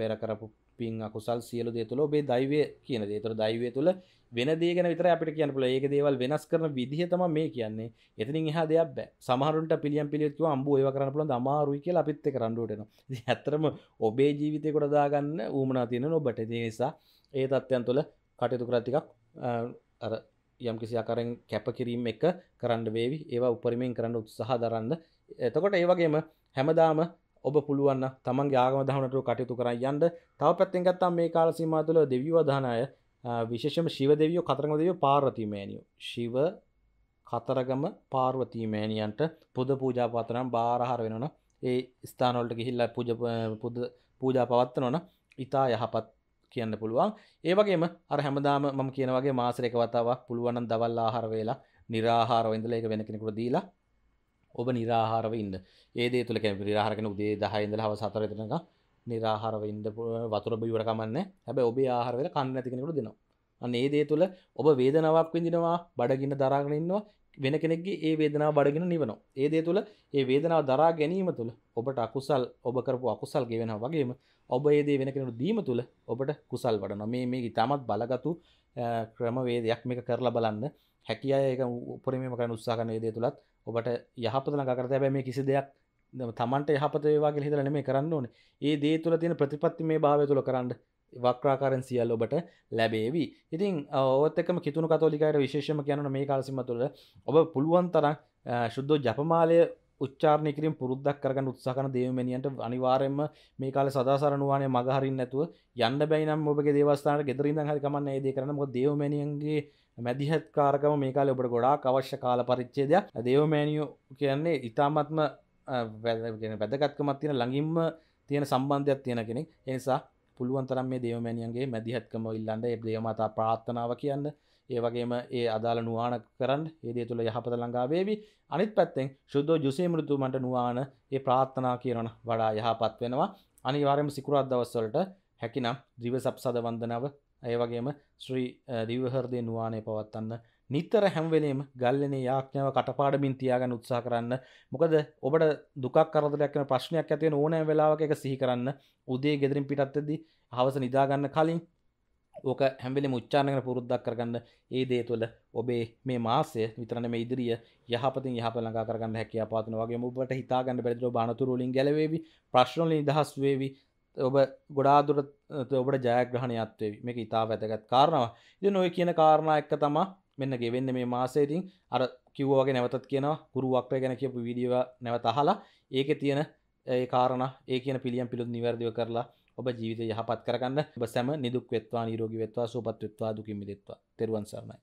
පෙර කරපු පින් අකුසල් සියලු දේ තුළ ඔබේ දෛවය කියන දේ. ඒතර දෛවය තුළ වෙන දේගෙන විතර අපිට කියන්න පුළ ඒක දේවල් වෙනස් කරන විදිහතම මේ කියන්නේ එතනින් එහා දෙයක් බෑ සමහරුන්ට පිළියම් පිළියත්ව අම්බෝ ඒව කරන්න පුළන් අමාරුයි කියල අපිත්ත කරන්නඩුවටන ඇත්තරම ඔබේ ජීවිතය කොට දාගන්න ඌමනා තියෙන නොබට නිසා ඒ තත්ත්යන් තුළ කටයුතු කරතිකක් අර යම් කිසි අකරෙන් කැප කිරීම එක කරන්න වේවි ඒවා උපරිමෙන් කරන්න උත්සාහ දරන්න එතකොට ඒවගේම හැමදාම ඔබ පුළුවන්න තමන් යාගම දහනට කටයුතු කරයි යන්න තව පැත්තෙන් ගත්තා මේ කාල සීමා තුළ දෙවිවධානය විශේෂම ශිව දෙවියෝ කතරගම දෙවියෝ පාර්වතීමෑනියෝ ශිව කතරගම පාර්වතීමෑනියන්ට පුද පූජා පවත්වනම් බාරහර වෙනවන ඒ ස්ථානවලට ගිහිල්ලා පූජ පුද පූජා පවත්වනවන ඉතා යහපත් කියන්න පුළුවන් ඒවගේම අර හැමදාම මම කියනවගේ මාසරයක වතාවක් පුළුවනන් දවල් ආහාර වෙලා නිරාහාරව ඉඳලා ඒක වෙන කෙනෙකුට දීලා ඔබ නිරාහාරව ඉන්න ඒ දේ තුල කැම නිරාහාර කෙනෙකු උදේ 10 ඉඳලා හවස 4 වෙනකම් නිරාහාරව ඉන්ද වතුර බිවර කමන්න හැබැ ඔබේ ආහාරවෙල කන්න ඇති කෙනෙකුට දෙනවා අන්න ඒ දේ තුළ ඔබ වේදනාවක් විඳිනවා බඩගින්න දරාගෙන ඉන්නවා වෙන කෙනෙක්ගේ ඒ වේදනාව බඩගෙන නිවනවා ඒ දේ තුළ ඒ වේදනාව දරා ගැනීම තුළ ඔබට අකුසල් ඔබ කරපු අකුසල් ගෙවෙන වගේම ඔබ ඒදේ වෙන කෙනු දීම තුළ ඔබට කුසල් වඩන මේ මේ ඉතාමත් බලගතු ක්‍රමවේදයක් මේක කරලා බලන්න හැකිය ඒක උපරමම කරන උත්සාහන ඒ දේ තුළත් ඔබට යහපතන කරත හැබැ මේ කිසි දෙයක් තමන්ට යහපත වේවාගේ හිතල නෙමේ කරන්න ඕන ඒ දේ තුළ තියෙන ප්‍රතිපත්ති මේ භාවය තුළ කරන්න වක්්‍රාකාරෙන් සියල් ඔබට ලැබේවි ඉතින් ඔත්තකම කිතුුණු කතෝලිකයට විශේෂම කියනන මේ කාලසිම තුළ ඔබ පුළුවන් තරම් ශුද්ධෝ ජපමාලය උච්චාරණය කිරින් පුරුද්දක් කරගන්න උත්සාහන දේවමනියන්ට අනිවාරයෙන්ම මේ කාල සදාසරණවානය මගහරින් නැතුව යන්න බැයිනම් ඔබගේ දේවස්ථානට ගෙදරින්ද හරිකමන්න ඒද කරනම දේවමනියන්ගේ මැදිහත් කාරකම මේ කාල ඔබට ගොඩා අවශ්‍ය කාල පරිච්චේදයක් දේවමෑනියෝ කියන්නේ ඉතාමත්ම වැදගෙන වැදගත්කමත් තියෙන ළඟින්ම තියෙන සම්බන්ධයක් තියෙන කෙනෙක් එනිසා පුළුවන් තරම් මේ දේවමැනියන්ගේ මැදිහත්කම ඉල්ලන්න දේවමතා ප්‍රාත්ථනාව කියන්න ඒ වගේම ඒ අදාළ නුවාන කරන්න ඒදේ තුළ යහපත ළඟාවේවි අනිත් පැත්තෙන් ශුද්ධෝ ජුසේමෘතුමට නුවාන ඒ ප්‍රාත්ථනා කියරන වඩා යහපත් වෙනවා අනිවාරම සිකුරත් දවස්වලට හැකිනම් දිව සප්සද වන්දනාව ඒ වගේම ශ්‍රී දිවහරදය නුවානය පවත්වන්න නිතර හැම්වෙලේම ගල්ලනේ යාඥාව කටපාඩමින් තියාගන්න උත්සා කරන්න මොකද ඔබට දුකක් කරදරයක්න ප්‍රශ්නයක් ඇතියෙන ඕනෑ වෙලාවක එක සිහි කරන්න උදේ ගෙදරින් පිටත්තෙදදි හවස නිදාගන්න කලින් ඕක හැම්වෙලි මුච්චානකන පුරුද්දක් කරගන්න ඒ දේ තුළ ඔබේ මේ මාසය විතරන මේ ඉදිරිය යහපති යහපලඟ කරගන්න හැකිය පාතන වගේ ඔබට හිතාගන්න බැදර බානතුරුලින් ගැලවේවි ප්‍රශ්නලින් දහස්වේවි ඔබ ගොඩාදුරත් ඔබට ජයග්‍රහණයත්වේ මේක ඉතා වැදගත් කාරණවා ය නොය කියන කාරණා එක්ක තමා මෙන්න ගෙවෙන්න මේ මාසේතින් අර කිව්වගේ නැවතත් කියනවා ගුරුවක්ව ගැන කියපු විඩියව නැවත අහලා ඒක තියෙන ඒ කාරණ ඒ කියන පිළියම් පිළුත් නිවැරදිව කරලා ඔබ ජීවිත යහපත් කරගන්න ඔබ සැම නිදුක් වෙත්වා නිරෝගී වෙත්වා සුවපත් වෙත්වා දුකින් මිදෙත්වා තෙරුවන් සරණයි